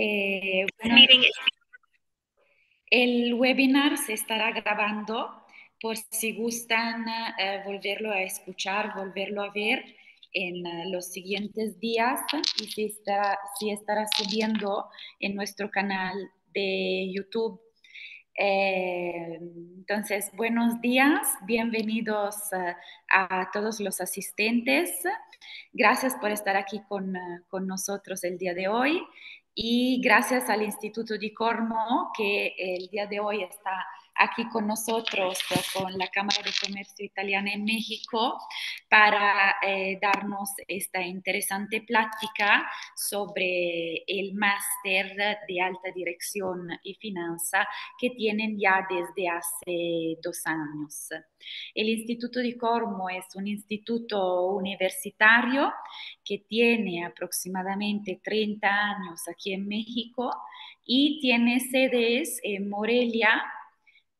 Eh, el webinar se estará grabando por si gustan eh, volverlo a escuchar, volverlo a ver en eh, los siguientes días y si estará, subiendo en nuestro canal de YouTube. entonces, buenos días, bienvenidos a todos los asistentes. Gracias por estar aquí con, con nosotros el día de hoy y gracias al Instituto de Corno, que el día de hoy está aquí con nosotros, con la Cámara de Comercio Italiana en México, para eh, darnos esta interesante plática sobre el máster de alta dirección y finanza que tienen ya desde hace dos años. El Instituto de Cormo es un instituto universitario que tiene aproximadamente 30 años aquí en México y tiene sedes en Morelia,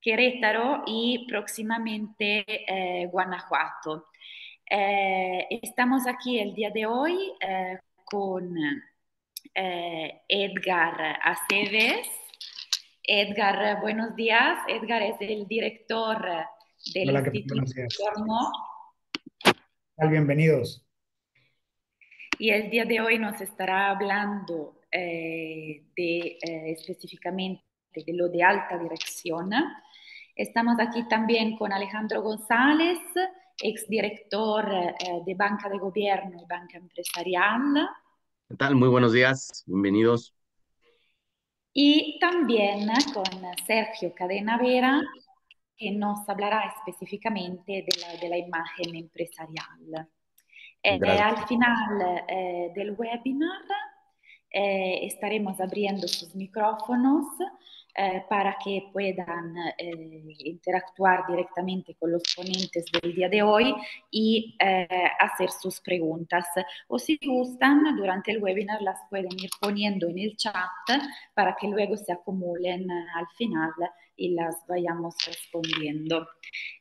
Querétaro y próximamente eh, Guanajuato. Eh, estamos aquí el día de hoy eh, con Edgar Aceves. Edgar, buenos días. Edgar es el director del Instituto Instituto Informo. Bienvenidos. Y el día de hoy nos estará hablando de específicamente de lo de alta dirección Estamos aquí también con Alejandro González, exdirector eh, eh, de Banca de Gobierno y Banca Empresarial. ¿Qué tal? Muy buenos días, bienvenidos. Y también eh, con Sergio Cadena Vera, que nos hablará específicamente de la, imagen empresarial. al final del webinar estaremos abriendo sus micrófonos eh, para que puedan eh, interactuar directamente con los ponentes del día de hoy y eh, hacer sus preguntas. O si gustan, durante el webinar las pueden ir poniendo en el chat para que luego se acumulen al final y las vayamos respondiendo.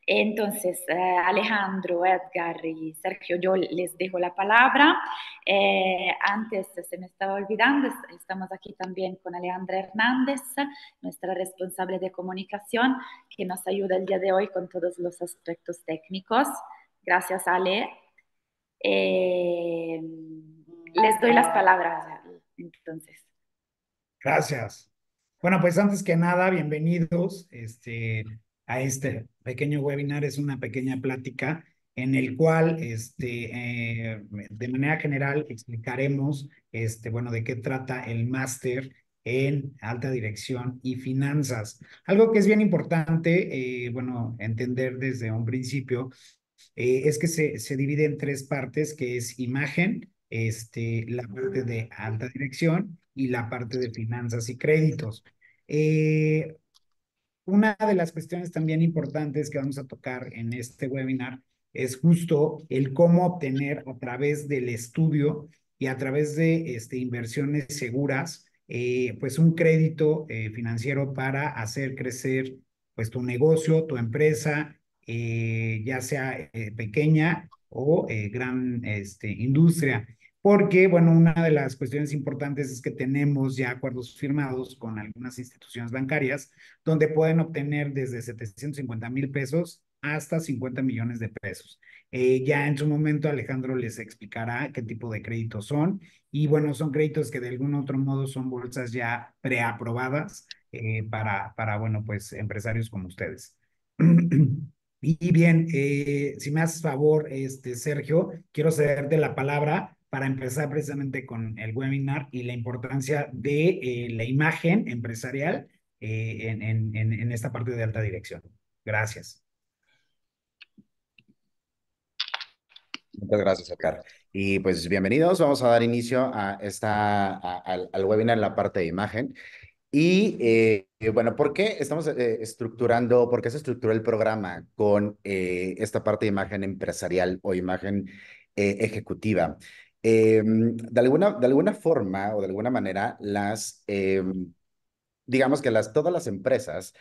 Entonces, eh, Alejandro, Edgar y Sergio, yo les dejo la palabra. Eh, antes, eh, se me estaba olvidando, estamos aquí también con Alejandra Hernández, nuestra responsable de comunicación, que nos ayuda el día de hoy con todos los aspectos técnicos. Gracias, Ale. les doy las palabras, entonces. Gracias. Bueno, pues antes que nada, bienvenidos este, a este pequeño webinar. Es una pequeña plática en el cual, este, eh, de manera general, explicaremos, este, bueno, de qué trata el máster en alta dirección y finanzas. Algo que es bien importante, eh, bueno, entender desde un principio, eh, es que se, se divide en tres partes, que es imagen, este, la parte de alta dirección y la parte de finanzas y créditos. Eh, una de las cuestiones también importantes que vamos a tocar en este webinar es justo el cómo obtener a través del estudio y a través de este, inversiones seguras, eh, pues un crédito eh, financiero para hacer crecer pues tu negocio, tu empresa, ya sea pequeña o gran este, industria porque, bueno, una de las cuestiones importantes es que tenemos ya acuerdos firmados con algunas instituciones bancarias donde pueden obtener desde 750 mil pesos hasta 50 millones de pesos. Eh, ya en su momento Alejandro les explicará qué tipo de créditos son y bueno, son créditos que de algún otro modo son bolsas ya preaprobadas eh, para, para, bueno, pues empresarios como ustedes. y bien, eh, si me haces favor, este, Sergio, quiero cederte la palabra para empezar precisamente con el webinar y la importancia de eh, la imagen empresarial eh, en, esta parte de alta dirección. Gracias. Muchas gracias, Edgar. Y pues bienvenidos, vamos a dar inicio a esta, al, webinar en la parte de imagen. Y eh, bueno, ¿por qué estamos estructurando, por qué se estructuró el programa con esta parte de imagen empresarial o imagen ejecutiva? Em, de, alguna, de alguna forma o de alguna manera, las, em, digamos que las, todas las empresas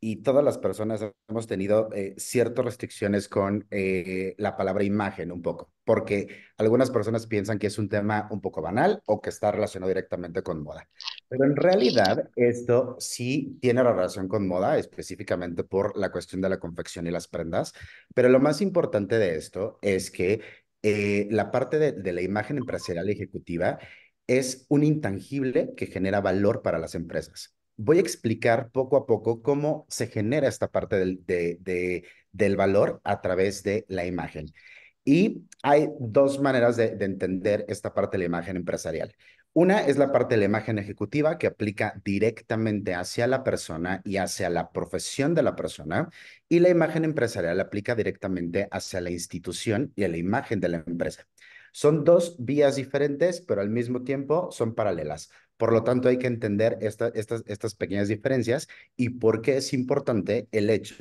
y todas las personas hemos tenido eh, ciertas restricciones con eh, la palabra imagen un poco, porque algunas personas piensan que es un tema un poco banal o que está relacionado directamente con moda. Pero en realidad esto sí tiene relación con moda, específicamente por la cuestión de la confección y las prendas, pero lo más importante de esto es que eh, la parte de, la imagen empresarial ejecutiva es un intangible que genera valor para las empresas. Voy a explicar poco a poco cómo se genera esta parte del, valor a través de la imagen. Y hay dos maneras de, entender esta parte de la imagen empresarial. Una es la parte de la imagen ejecutiva que aplica directamente hacia la persona y hacia la profesión de la persona y la imagen empresarial aplica directamente hacia la institución y a la imagen de la empresa. Son dos vías diferentes, pero al mismo tiempo son paralelas. Por lo tanto, hay que entender estas, estas pequeñas diferencias y por qué es importante el hecho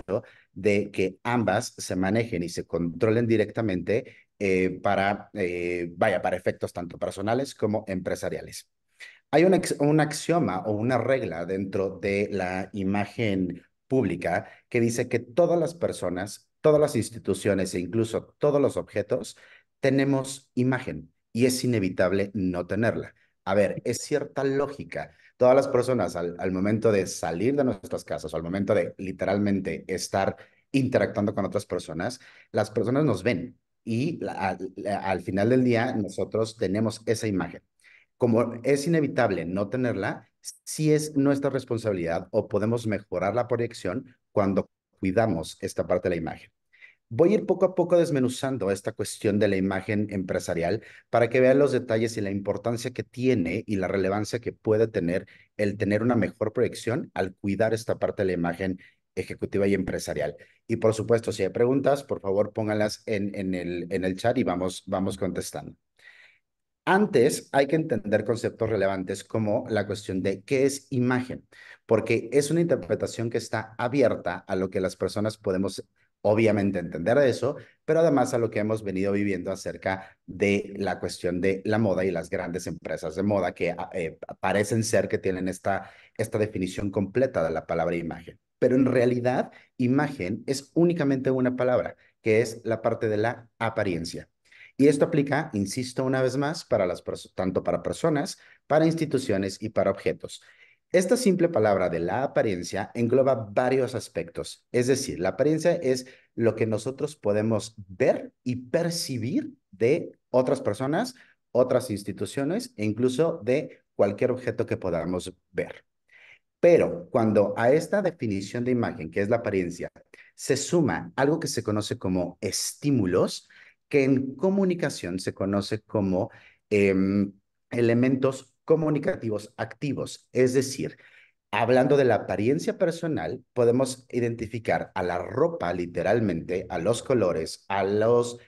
de que ambas se manejen y se controlen directamente eh, para, eh, vaya, para efectos tanto personales como empresariales. Hay un, axioma o una regla dentro de la imagen pública que dice que todas las personas, todas las instituciones e incluso todos los objetos tenemos imagen y es inevitable no tenerla. A ver, es cierta lógica. Todas las personas al, al momento de salir de nuestras casas o al momento de literalmente estar interactuando con otras personas, las personas nos ven, y al final del día nosotros tenemos esa imagen. Como es inevitable no tenerla, sí es nuestra responsabilidad o podemos mejorar la proyección cuando cuidamos esta parte de la imagen. Voy a ir poco a poco desmenuzando esta cuestión de la imagen empresarial para que vean los detalles y la importancia que tiene y la relevancia que puede tener el tener una mejor proyección al cuidar esta parte de la imagen ejecutiva y empresarial. Y por supuesto, si hay preguntas, por favor pónganlas en, en, el, en el chat y vamos, vamos contestando. Antes hay que entender conceptos relevantes como la cuestión de qué es imagen, porque es una interpretación que está abierta a lo que las personas podemos obviamente entender eso, pero además a lo que hemos venido viviendo acerca de la cuestión de la moda y las grandes empresas de moda que ah, eh, parecen ser que tienen esta, esta definición completa de la palabra imagen. Pero en realidad, imagen es únicamente una palabra, que es la parte de la apariencia. Y esto aplica, insisto una vez más, para las, tanto para personas, para instituciones y para objetos. Esta simple palabra de la apariencia engloba varios aspectos, es decir, la apariencia es lo que nosotros podemos ver y percibir de otras personas, otras instituciones e incluso de cualquier objeto que podamos ver. Pero cuando a esta definición de imagen, que es la apariencia, se suma algo que se conoce como estímulos, que en comunicación se conoce como em, elementos comunicativos activos, es decir, Hablando de la apariencia personal, podemos identificar a la ropa literalmente, a los colores, a los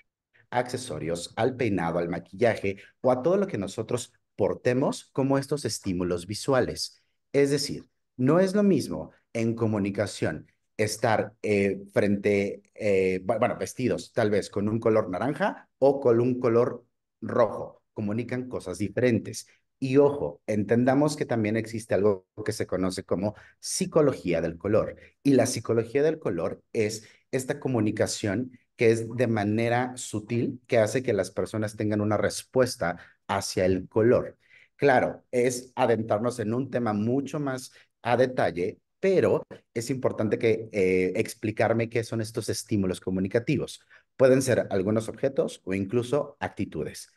accesorios, al peinado, al maquillaje o a todo lo que nosotros portemos como estos estímulos visuales. Es decir, no es lo mismo en comunicación estar eh, frente, eh, bueno, vestidos tal vez con un color naranja o con un color rojo. Comunican cosas diferentes. Y ojo, entendamos que también existe algo que se conoce como psicología del color. Y la psicología del color es esta comunicación que es de manera sutil que hace que las personas tengan una respuesta hacia el color. Claro, es adentrarnos en un tema mucho más a detalle, pero es importante que eh, explicarme qué son estos estímulos comunicativos. Pueden ser algunos objetos o incluso actitudes.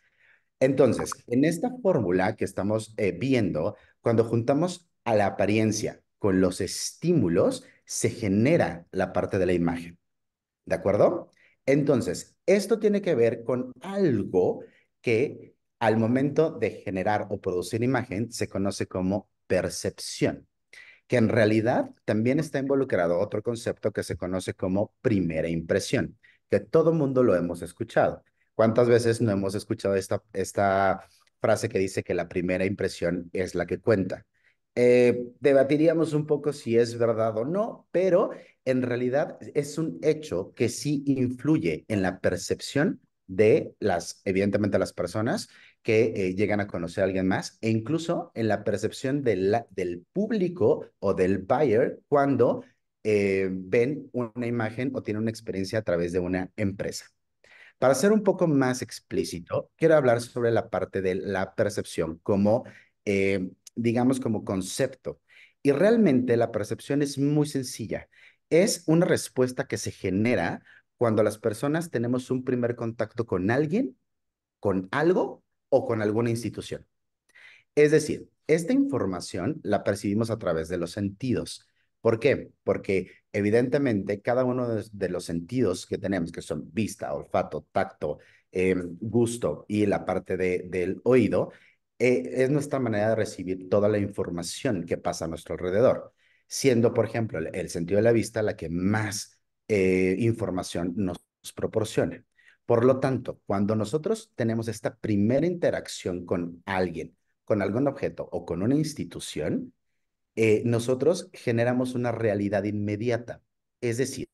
Entonces, en esta fórmula que estamos eh, viendo, cuando juntamos a la apariencia con los estímulos, se genera la parte de la imagen. ¿De acuerdo? Entonces, esto tiene que ver con algo que al momento de generar o producir imagen se conoce como percepción, que en realidad también está involucrado otro concepto que se conoce como primera impresión, que todo mundo lo hemos escuchado. ¿Cuántas veces no hemos escuchado esta, esta frase que dice que la primera impresión es la que cuenta? Eh, debatiríamos un poco si es verdad o no, pero en realidad es un hecho que sí influye en la percepción de las, evidentemente, las personas que eh, llegan a conocer a alguien más e incluso en la percepción del público o del buyer cuando eh, ven una imagen o tienen una experiencia a través de una empresa. Para ser un poco más explícito, quiero hablar sobre la parte de la percepción como, eh, digamos, como concepto. Y realmente la percepción es muy sencilla. Es una respuesta que se genera cuando las personas tenemos un primer contacto con alguien, con algo o con alguna institución. Es decir, esta información la percibimos a través de los sentidos. ¿Por qué? Porque evidentemente cada uno de los sentidos que tenemos, que son vista, olfato, tacto, em, gusto y la parte del oído, eh, es nuestra manera de recibir toda la información que pasa a nuestro alrededor, siendo, por ejemplo, el, sentido de la vista la que más eh, información nos proporciona. Por lo tanto, cuando nosotros tenemos esta primera interacción con alguien, con algún objeto o con una institución, eh, nosotros generamos una realidad inmediata. Es decir,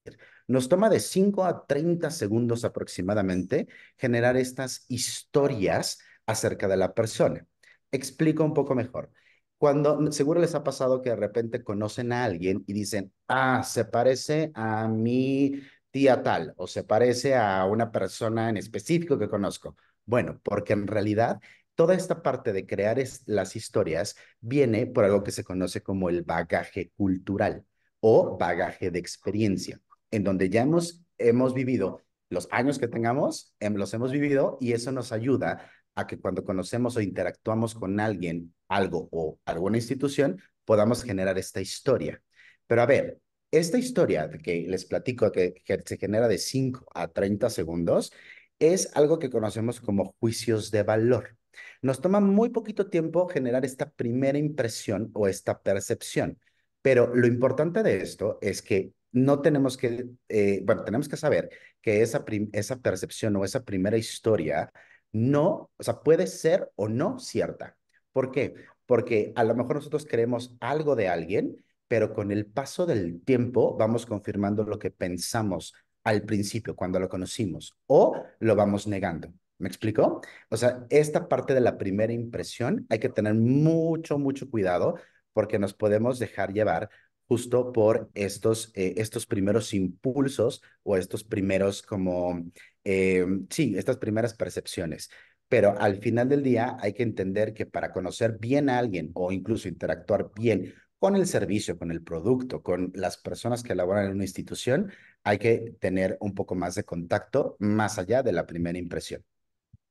nos toma de 5 a 30 segundos aproximadamente generar estas historias acerca de la persona. Explico un poco mejor. Cuando seguro les ha pasado que de repente conocen a alguien y dicen, ah, se parece a mi tía tal o se parece a una persona en específico que conozco. Bueno, porque en realidad toda esta parte de crear las historias viene por algo que se conoce como el bagaje cultural o bagaje de experiencia, en donde ya hemos, hemos vivido los años que tengamos, em, los hemos vivido y eso nos ayuda a que cuando conocemos o interactuamos con alguien, algo o alguna institución, podamos generar esta historia. Pero a ver, esta historia que les platico, que se genera de 5 a 30 segundos, es algo que conocemos como juicios de valor. Nos toma muy poquito tiempo generar esta primera impresión o esta percepción, pero lo importante de esto es que no tenemos que, eh, bueno, tenemos que saber que esa, esa percepción o esa primera historia no, o sea, puede ser o no cierta. ¿Por qué? Porque a lo mejor nosotros creemos algo de alguien, pero con el paso del tiempo vamos confirmando lo que pensamos al principio cuando lo conocimos o lo vamos negando. ¿Me explico? O sea, esta parte de la primera impresión hay que tener mucho, mucho cuidado porque nos podemos dejar llevar justo por estos, eh, estos primeros impulsos o estos primeros como, eh, sí, estas primeras percepciones. Pero al final del día hay que entender que para conocer bien a alguien o incluso interactuar bien con el servicio, con el producto, con las personas que laboran en una institución, hay que tener un poco más de contacto más allá de la primera impresión.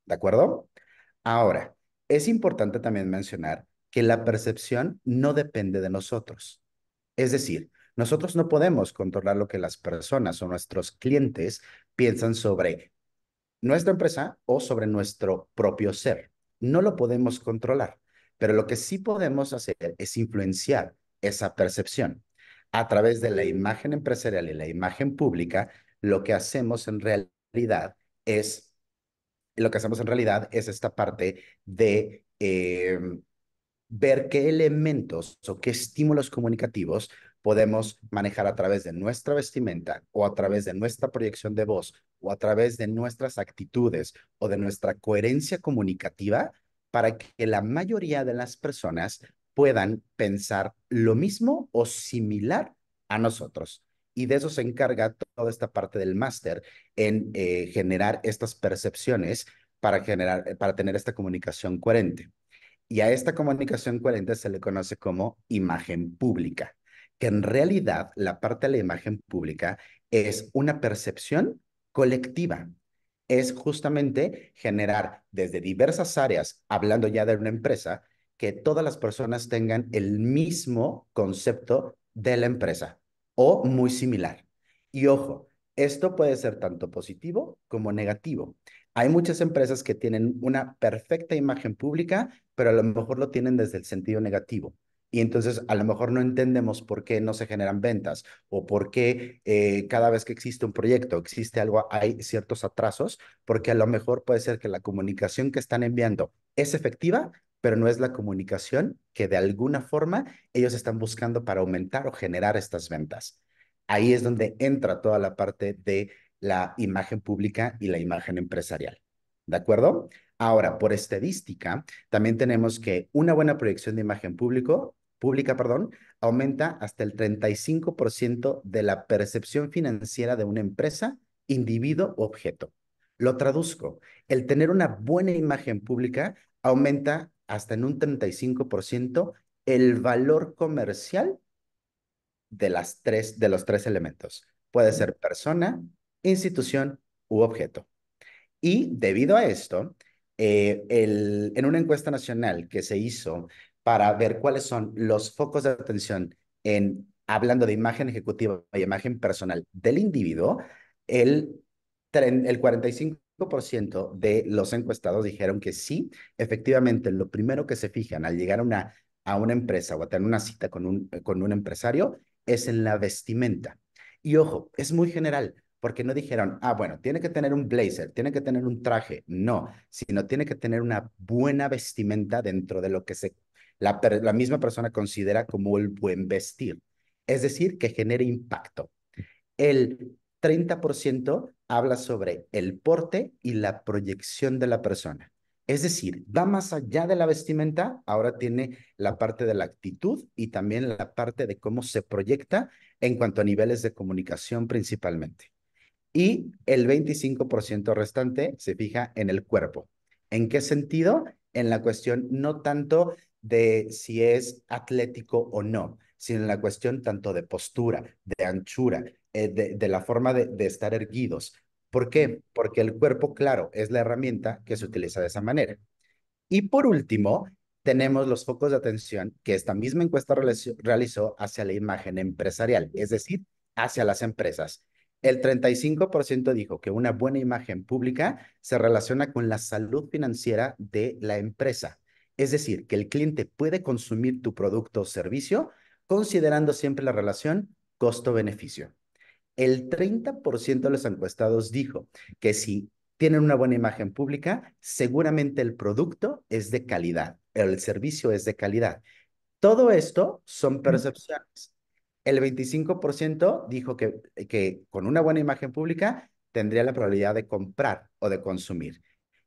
¿De acuerdo? Ahora, es importante también mencionar que la percepción no depende de nosotros. Es decir, nosotros no podemos controlar lo que las personas o nuestros clientes piensan sobre nuestra empresa o sobre nuestro propio ser. No lo podemos controlar, pero lo que sí podemos hacer es influenciar esa percepción. A través de la imagen empresarial y la imagen pública, lo que hacemos en realidad es lo que hacemos en realidad es esta parte de em, ver qué elementos o qué estímulos comunicativos podemos manejar a través de nuestra vestimenta o a través de nuestra proyección de voz o a través de nuestras actitudes o de nuestra coherencia comunicativa para que la mayoría de las personas puedan pensar lo mismo o similar a nosotros. Y de eso se encarga toda esta parte del máster en eh, generar estas percepciones para, generar, eh, para tener esta comunicación coherente. Y a esta comunicación coherente se le conoce como imagen pública, que en realidad la parte de la imagen pública es una percepción colectiva. Es justamente generar desde diversas áreas, hablando ya de una empresa, que todas las personas tengan el mismo concepto de la empresa o muy similar. Y ojo, esto puede ser tanto positivo como negativo. Hay muchas empresas que tienen una perfecta imagen pública, pero a lo mejor lo tienen desde el sentido negativo. Y entonces a lo mejor no entendemos por qué no se generan ventas o por qué eh, cada vez que existe un proyecto, existe algo, hay ciertos atrasos, porque a lo mejor puede ser que la comunicación que están enviando es efectiva, pero no es la comunicación que de alguna forma ellos están buscando para aumentar o generar estas ventas. Ahí es donde entra toda la parte de la imagen pública y la imagen empresarial. ¿De acuerdo? Ahora, por estadística, también tenemos que una buena proyección de imagen público, pública perdón, aumenta hasta el 35% de la percepción financiera de una empresa, individuo o objeto. Lo traduzco, el tener una buena imagen pública aumenta hasta en un 35% el valor comercial de, las tres, de los tres elementos. Puede ser persona, institución u objeto. Y debido a esto, eh, el, en una encuesta nacional que se hizo para ver cuáles son los focos de atención en hablando de imagen ejecutiva y imagen personal del individuo, el, el 45 ciento de los encuestados dijeron que sí, efectivamente, lo primero que se fijan al llegar a una, a una empresa o a tener una cita con un, con un empresario es en la vestimenta. Y ojo, es muy general, porque no dijeron, ah, bueno, tiene que tener un blazer, tiene que tener un traje, no, sino tiene que tener una buena vestimenta dentro de lo que se, la, misma persona considera como el buen vestir. Es decir, que genere impacto. El 30% habla sobre el porte y la proyección de la persona. Es decir, va más allá de la vestimenta, ahora tiene la parte de la actitud y también la parte de cómo se proyecta en cuanto a niveles de comunicación principalmente. Y el 25% restante se fija en el cuerpo. ¿En qué sentido? En la cuestión no tanto de si es atlético o no, sino en la cuestión tanto de postura, de anchura, eh, de, la forma de, de estar erguidos. ¿Por qué? Porque el cuerpo, claro, es la herramienta que se utiliza de esa manera. Y por último, tenemos los focos de atención que esta misma encuesta realizó hacia la imagen empresarial, es decir, hacia las empresas. El 35% dijo que una buena imagen pública se relaciona con la salud financiera de la empresa. Es decir, que el cliente puede consumir tu producto o servicio considerando siempre la relación costo-beneficio el 30% de los encuestados dijo que si tienen una buena imagen pública, seguramente el producto es de calidad, el servicio es de calidad. Todo esto son percepciones. El 25% dijo que, que con una buena imagen pública tendría la probabilidad de comprar o de consumir.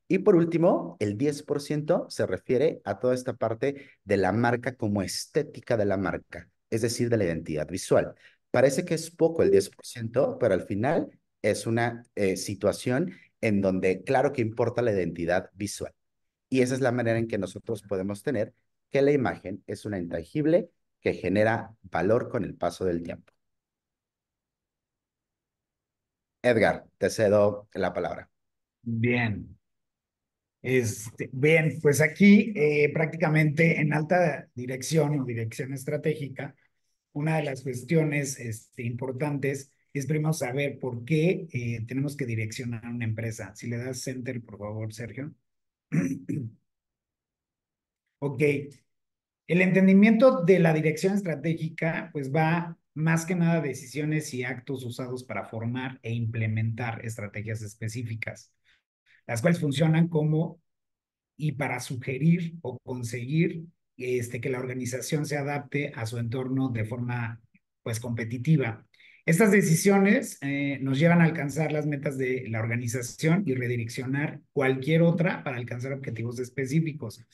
Y por último, el 10% se refiere a toda esta parte de la marca como estética de la marca, es decir, de la identidad visual. Parece que es poco el 10%, pero al final es una eh, situación en donde claro que importa la identidad visual. Y esa es la manera en que nosotros podemos tener que la imagen es una intangible que genera valor con el paso del tiempo. Edgar, te cedo la palabra. Bien. Este, bien, pues aquí eh, prácticamente en alta dirección o dirección estratégica, una de las cuestiones este, importantes es primero saber por qué eh, tenemos que direccionar una empresa. Si le das center, por favor, Sergio. ok. El entendimiento de la dirección estratégica, pues va más que nada a decisiones y actos usados para formar e implementar estrategias específicas, las cuales funcionan como y para sugerir o conseguir este, que la organización se adapte a su entorno de forma pues, competitiva. Estas decisiones eh, nos llevan a alcanzar las metas de la organización y redireccionar cualquier otra para alcanzar objetivos específicos.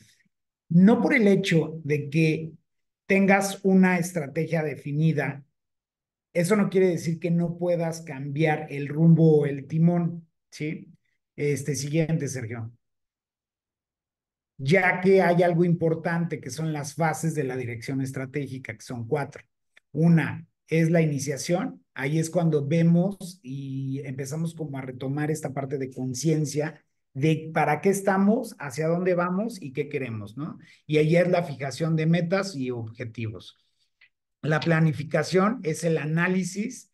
No por el hecho de que tengas una estrategia definida, eso no quiere decir que no puedas cambiar el rumbo o el timón, ¿sí? Este siguiente, Sergio ya que hay algo importante que son las fases de la dirección estratégica, que son cuatro. Una es la iniciación, ahí es cuando vemos y empezamos como a retomar esta parte de conciencia de para qué estamos, hacia dónde vamos y qué queremos, ¿no? Y ahí es la fijación de metas y objetivos. La planificación es el análisis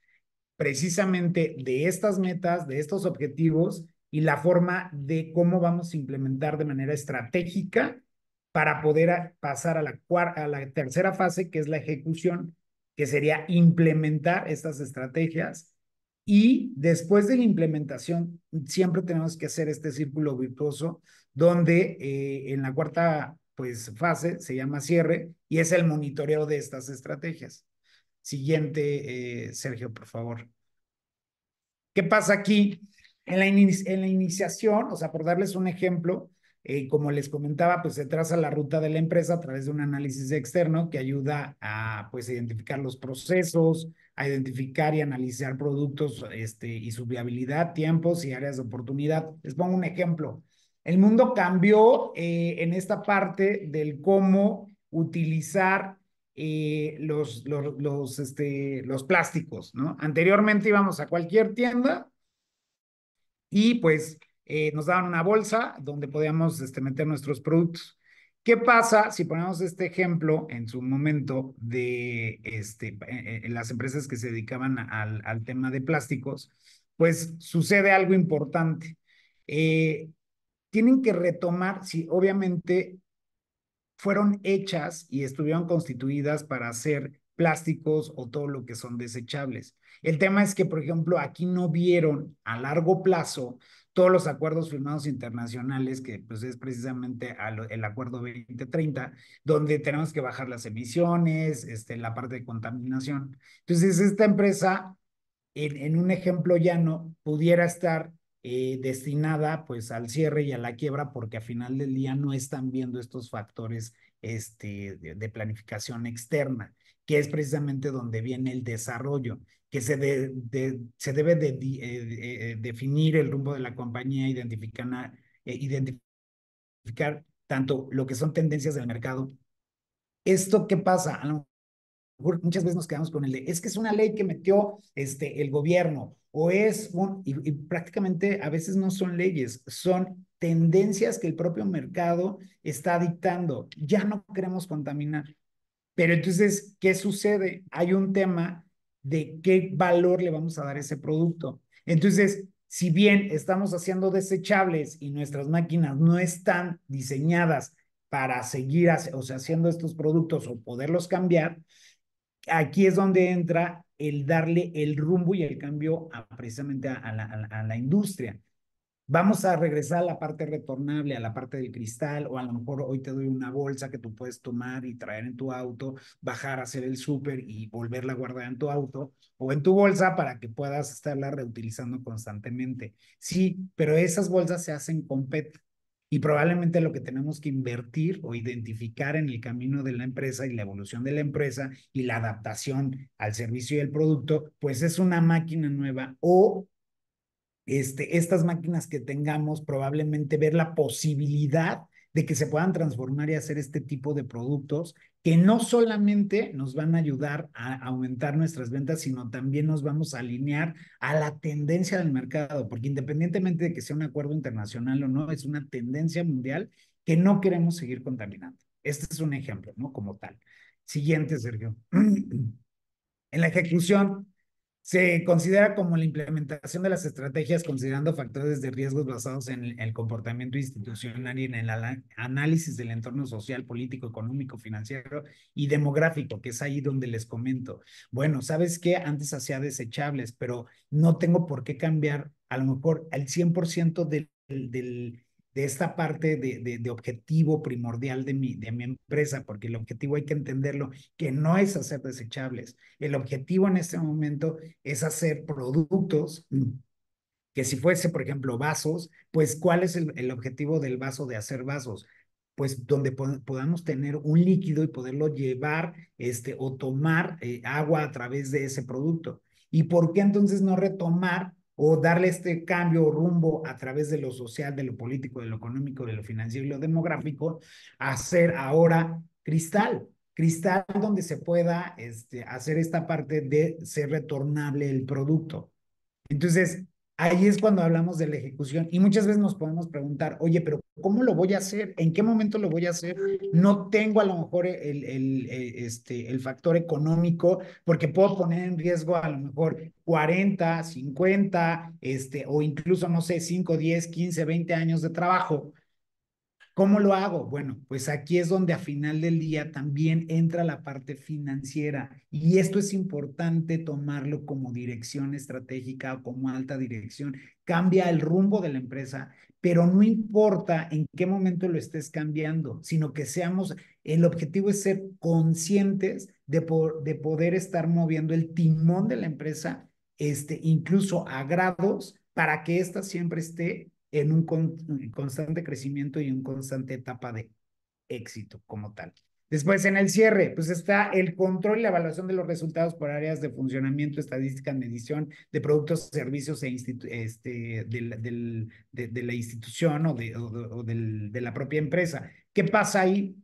precisamente de estas metas, de estos objetivos y la forma de cómo vamos a implementar de manera estratégica para poder pasar a la, a la tercera fase, que es la ejecución, que sería implementar estas estrategias. Y después de la implementación, siempre tenemos que hacer este círculo virtuoso, donde eh, en la cuarta pues, fase se llama cierre y es el monitoreo de estas estrategias. Siguiente, eh, Sergio, por favor. ¿Qué pasa aquí? En la, iniciación, o sea, por darles un ejemplo, eh, como les comentaba, pues se traza la ruta de la empresa a través de un análisis externo que ayuda a pues identificar los procesos, a identificar y analizar productos este, y su viabilidad, tiempos y áreas de oportunidad. Les pongo un ejemplo. El mundo cambió eh, en esta parte del cómo utilizar eh, los, los, este, los plásticos, ¿no? Anteriormente íbamos a cualquier tienda y pues eh, nos daban una bolsa donde podíamos este, meter nuestros productos. ¿Qué pasa si ponemos este ejemplo en su momento de este, eh, eh, las empresas que se dedicaban al, tema de plásticos? Pues sucede algo importante. tienen que retomar si obviamente fueron hechas y estuvieron constituidas para hacer plásticos o todo lo que son desechables. El tema es que, por ejemplo, aquí no vieron a largo plazo todos los acuerdos firmados internacionales, que pues es precisamente el acuerdo 2030, donde tenemos que bajar las emisiones, este, la parte de contaminación. Entonces, esta empresa, en, un ejemplo llano, pudiera estar eh, destinada pues al cierre y a la quiebra, porque a final del día no están viendo estos factores este, de planificación externa que es precisamente donde viene el desarrollo, que se, se debe de, eh, eh, definir el rumbo de la compañía, identificar, eh, identificar tanto lo que son tendencias del mercado. ¿Esto qué pasa? muchas veces nos quedamos con el de, es que es una ley que metió este, el gobierno, o es un, y prácticamente a veces no son leyes, son tendencias que el propio mercado está dictando. Ya no queremos contaminar pero entonces, ¿qué sucede? Hay un tema de qué valor le vamos a dar a ese producto. Entonces, si bien estamos haciendo desechables y nuestras máquinas no están diseñadas para seguir haciendo estos productos o poderlos cambiar, aquí es donde entra el darle el rumbo y el cambio precisamente a la industria vamos a regresar a la parte retornable, a la parte del cristal, o a lo mejor hoy te doy una bolsa que tú puedes tomar y traer en tu auto, bajar, a hacer el súper y volverla a guardar en tu auto o en tu bolsa para que puedas estarla reutilizando constantemente. Sí, pero esas bolsas se hacen con PET. Y probablemente lo que tenemos que invertir o identificar en el camino de la empresa y la evolución de la empresa y la adaptación al servicio y el producto, pues es una máquina nueva o este, estas máquinas que tengamos, probablemente ver la posibilidad de que se puedan transformar y hacer este tipo de productos que no solamente nos van a ayudar a aumentar nuestras ventas, sino también nos vamos a alinear a la tendencia del mercado, porque independientemente de que sea un acuerdo internacional o no, es una tendencia mundial que no queremos seguir contaminando. Este es un ejemplo, ¿no? Como tal. Siguiente, Sergio. En la ejecución, se considera como la implementación de las estrategias considerando factores de riesgos basados en el comportamiento institucional y en el análisis del entorno social, político, económico, financiero y demográfico, que es ahí donde les comento. Bueno, sabes que antes hacía desechables, pero no tengo por qué cambiar a lo mejor el 100% del, del de esta parte de, de, objetivo primordial de mi, de mi empresa, porque el objetivo hay que entenderlo, que no es hacer desechables. El objetivo en este momento es hacer productos que si fuese, por ejemplo, vasos, pues ¿cuál es el, objetivo del vaso de hacer vasos? Pues donde podamos tener un líquido y poderlo llevar este, o tomar eh, agua a través de ese producto. ¿Y por qué entonces no retomar o darle este cambio o rumbo a través de lo social, de lo político, de lo económico, de lo financiero y lo demográfico, hacer ahora cristal, cristal donde se pueda este, hacer esta parte de ser retornable el producto. Entonces, Ahí es cuando hablamos de la ejecución y muchas veces nos podemos preguntar, oye, pero ¿cómo lo voy a hacer? ¿En qué momento lo voy a hacer? No tengo a lo mejor el, este, el factor económico porque puedo poner en riesgo a lo mejor 40, 50, este, o incluso, no sé, 5, 10, 15, 20 años de trabajo ¿Cómo lo hago? Bueno, pues aquí es donde a final del día también entra la parte financiera y esto es importante tomarlo como dirección estratégica o como alta dirección. Cambia el rumbo de la empresa, pero no importa en qué momento lo estés cambiando, sino que seamos, el objetivo es ser conscientes de, de poder estar moviendo el timón de la empresa, este, incluso a grados, para que ésta siempre esté en un constante crecimiento y un constante etapa de éxito como tal. Después, en el cierre, pues está el control y la evaluación de los resultados por áreas de funcionamiento, estadística, medición de productos, servicios e este, de, la institución o, de, de la propia empresa. ¿Qué pasa ahí?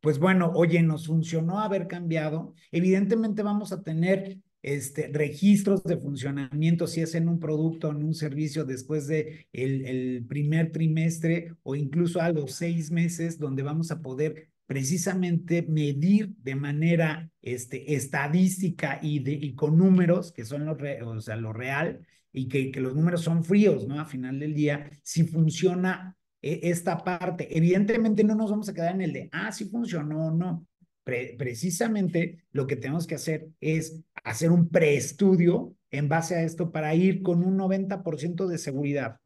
Pues bueno, oye, nos funcionó haber cambiado. Evidentemente vamos a tener este, registros de funcionamiento, si es en un producto o en un servicio después de el, primer trimestre o incluso a los seis meses, donde vamos a poder precisamente medir de manera este, estadística y, de, y con números, que son lo, o sea, lo real, y que, que, los números son fríos, ¿no? A final del día, si funciona eh, esta parte. Evidentemente no nos vamos a quedar en el de, ah, sí funcionó o no, precisamente lo que tenemos que hacer es hacer un preestudio en base a esto para ir con un 90% de seguridad.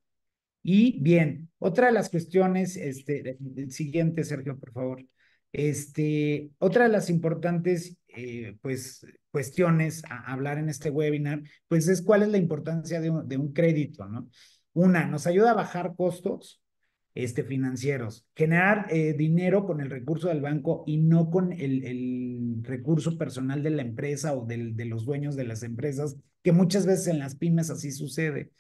Y bien, otra de las cuestiones, este, el siguiente, Sergio, por favor. Este, otra de las importantes eh, pues, cuestiones a hablar en este webinar, pues es cuál es la importancia de un, de un crédito, ¿no? Una, nos ayuda a bajar costos, este, financieros. Generar eh, dinero con el recurso del banco y no con el, recurso personal de la empresa o del, de los dueños de las empresas, que muchas veces en las pymes así sucede.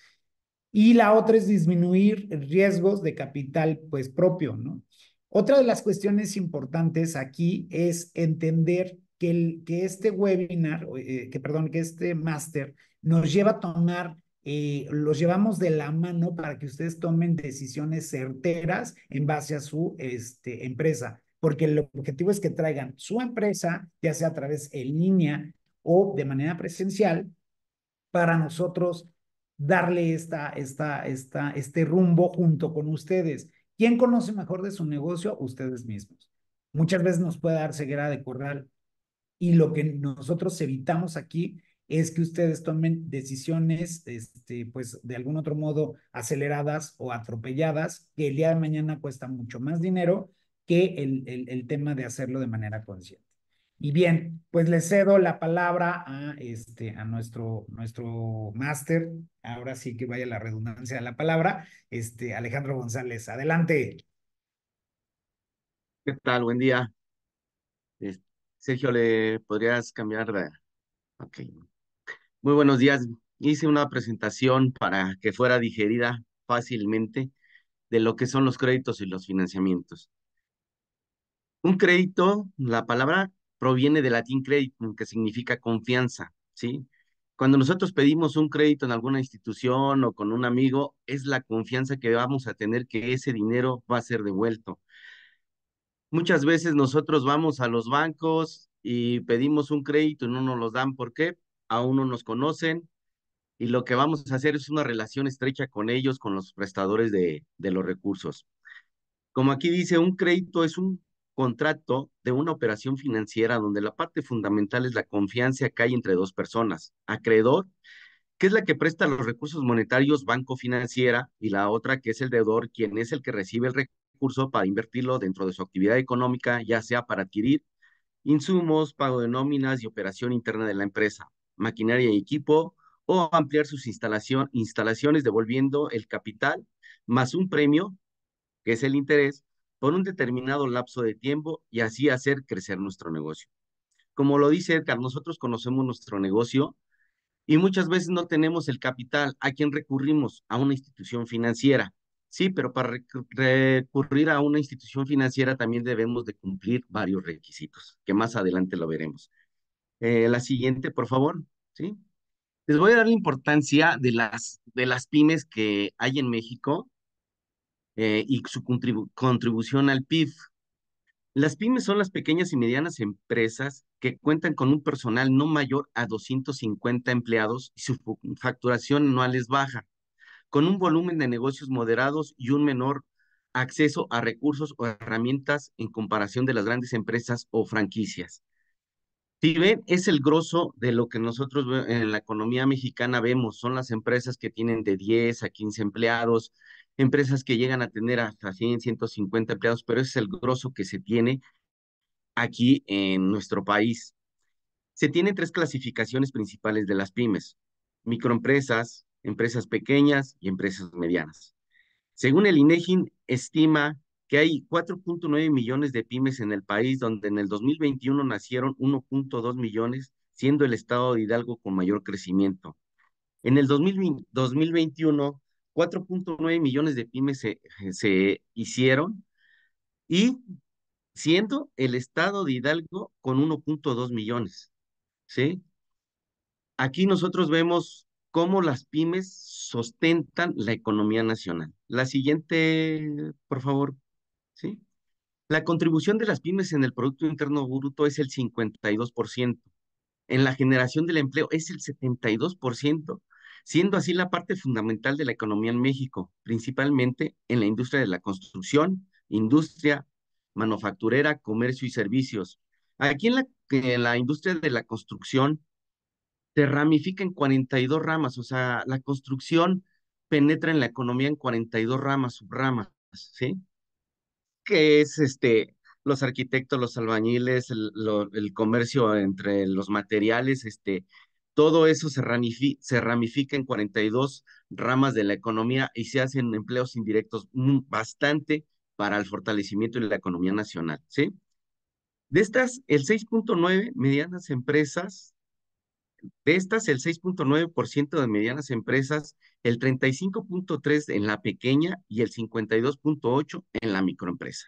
Y la otra es disminuir riesgos de capital pues propio, ¿no? Otra de las cuestiones importantes aquí es entender que, que este webinar, eh, que perdón, que este máster nos lleva a tomar eh, los llevamos de la mano para que ustedes tomen decisiones certeras en base a su este, empresa, porque el objetivo es que traigan su empresa, ya sea a través en línea o de manera presencial, para nosotros darle esta, esta, esta, este rumbo junto con ustedes. ¿Quién conoce mejor de su negocio? Ustedes mismos. Muchas veces nos puede dar ceguera de corral y lo que nosotros evitamos aquí es que ustedes tomen decisiones, este, pues de algún otro modo, aceleradas o atropelladas, que el día de mañana cuesta mucho más dinero que el, el, el tema de hacerlo de manera consciente. Y bien, pues le cedo la palabra a, este, a nuestro, nuestro máster, ahora sí que vaya la redundancia de la palabra, este, Alejandro González, adelante. ¿Qué tal? Buen día. Sergio, ¿le podrías cambiar de...? Ok. Muy buenos días. Hice una presentación para que fuera digerida fácilmente de lo que son los créditos y los financiamientos. Un crédito, la palabra proviene del latín crédito, que significa confianza, ¿sí? Cuando nosotros pedimos un crédito en alguna institución o con un amigo, es la confianza que vamos a tener que ese dinero va a ser devuelto. Muchas veces nosotros vamos a los bancos y pedimos un crédito y no nos lo dan. ¿Por qué? aún no nos conocen y lo que vamos a hacer es una relación estrecha con ellos, con los prestadores de, de los recursos. Como aquí dice, un crédito es un contrato de una operación financiera donde la parte fundamental es la confianza que hay entre dos personas, acreedor, que es la que presta los recursos monetarios banco financiera, y la otra que es el deudor, quien es el que recibe el recurso para invertirlo dentro de su actividad económica, ya sea para adquirir insumos, pago de nóminas y operación interna de la empresa maquinaria y equipo o ampliar sus instalación, instalaciones devolviendo el capital más un premio, que es el interés, por un determinado lapso de tiempo y así hacer crecer nuestro negocio. Como lo dice Edgar, nosotros conocemos nuestro negocio y muchas veces no tenemos el capital. ¿A quien recurrimos? A una institución financiera. Sí, pero para recurrir a una institución financiera también debemos de cumplir varios requisitos, que más adelante lo veremos. Eh, la siguiente, por favor, ¿sí? Les voy a dar la importancia de las, de las pymes que hay en México eh, y su contribución al PIB. Las pymes son las pequeñas y medianas empresas que cuentan con un personal no mayor a 250 empleados y su facturación anual es baja, con un volumen de negocios moderados y un menor acceso a recursos o herramientas en comparación de las grandes empresas o franquicias. Si ven, es el grosso de lo que nosotros en la economía mexicana vemos, son las empresas que tienen de 10 a 15 empleados, empresas que llegan a tener hasta 100, 150 empleados, pero es el grosso que se tiene aquí en nuestro país. Se tienen tres clasificaciones principales de las pymes, microempresas, empresas pequeñas y empresas medianas. Según el INEGI, estima que hay 4.9 millones de pymes en el país, donde en el 2021 nacieron 1.2 millones, siendo el estado de Hidalgo con mayor crecimiento. En el 2021, 4.9 millones de pymes se, hicieron y siendo el estado de Hidalgo con 1.2 millones, ¿sí? Aquí nosotros vemos cómo las pymes sostentan la economía nacional. La siguiente, por favor. ¿sí? La contribución de las pymes en el Producto Interno Bruto es el 52%, en la generación del empleo es el 72%, siendo así la parte fundamental de la economía en México, principalmente en la industria de la construcción, industria manufacturera, comercio y servicios. Aquí en la, industria de la construcción se ramifica en 42 ramas, o sea, la construcción penetra en la economía en 42 ramas, subramas, ¿sí? que es este, los arquitectos, los albañiles, el, comercio entre los materiales, este, todo eso se ramifica, se ramifica en 42 ramas de la economía y se hacen empleos indirectos bastante para el fortalecimiento de la economía nacional, ¿sí? De estas, el 6.9, medianas empresas, de estas, el 6.9% de medianas empresas, el 35.3% en la pequeña y el 52.8% en la microempresa.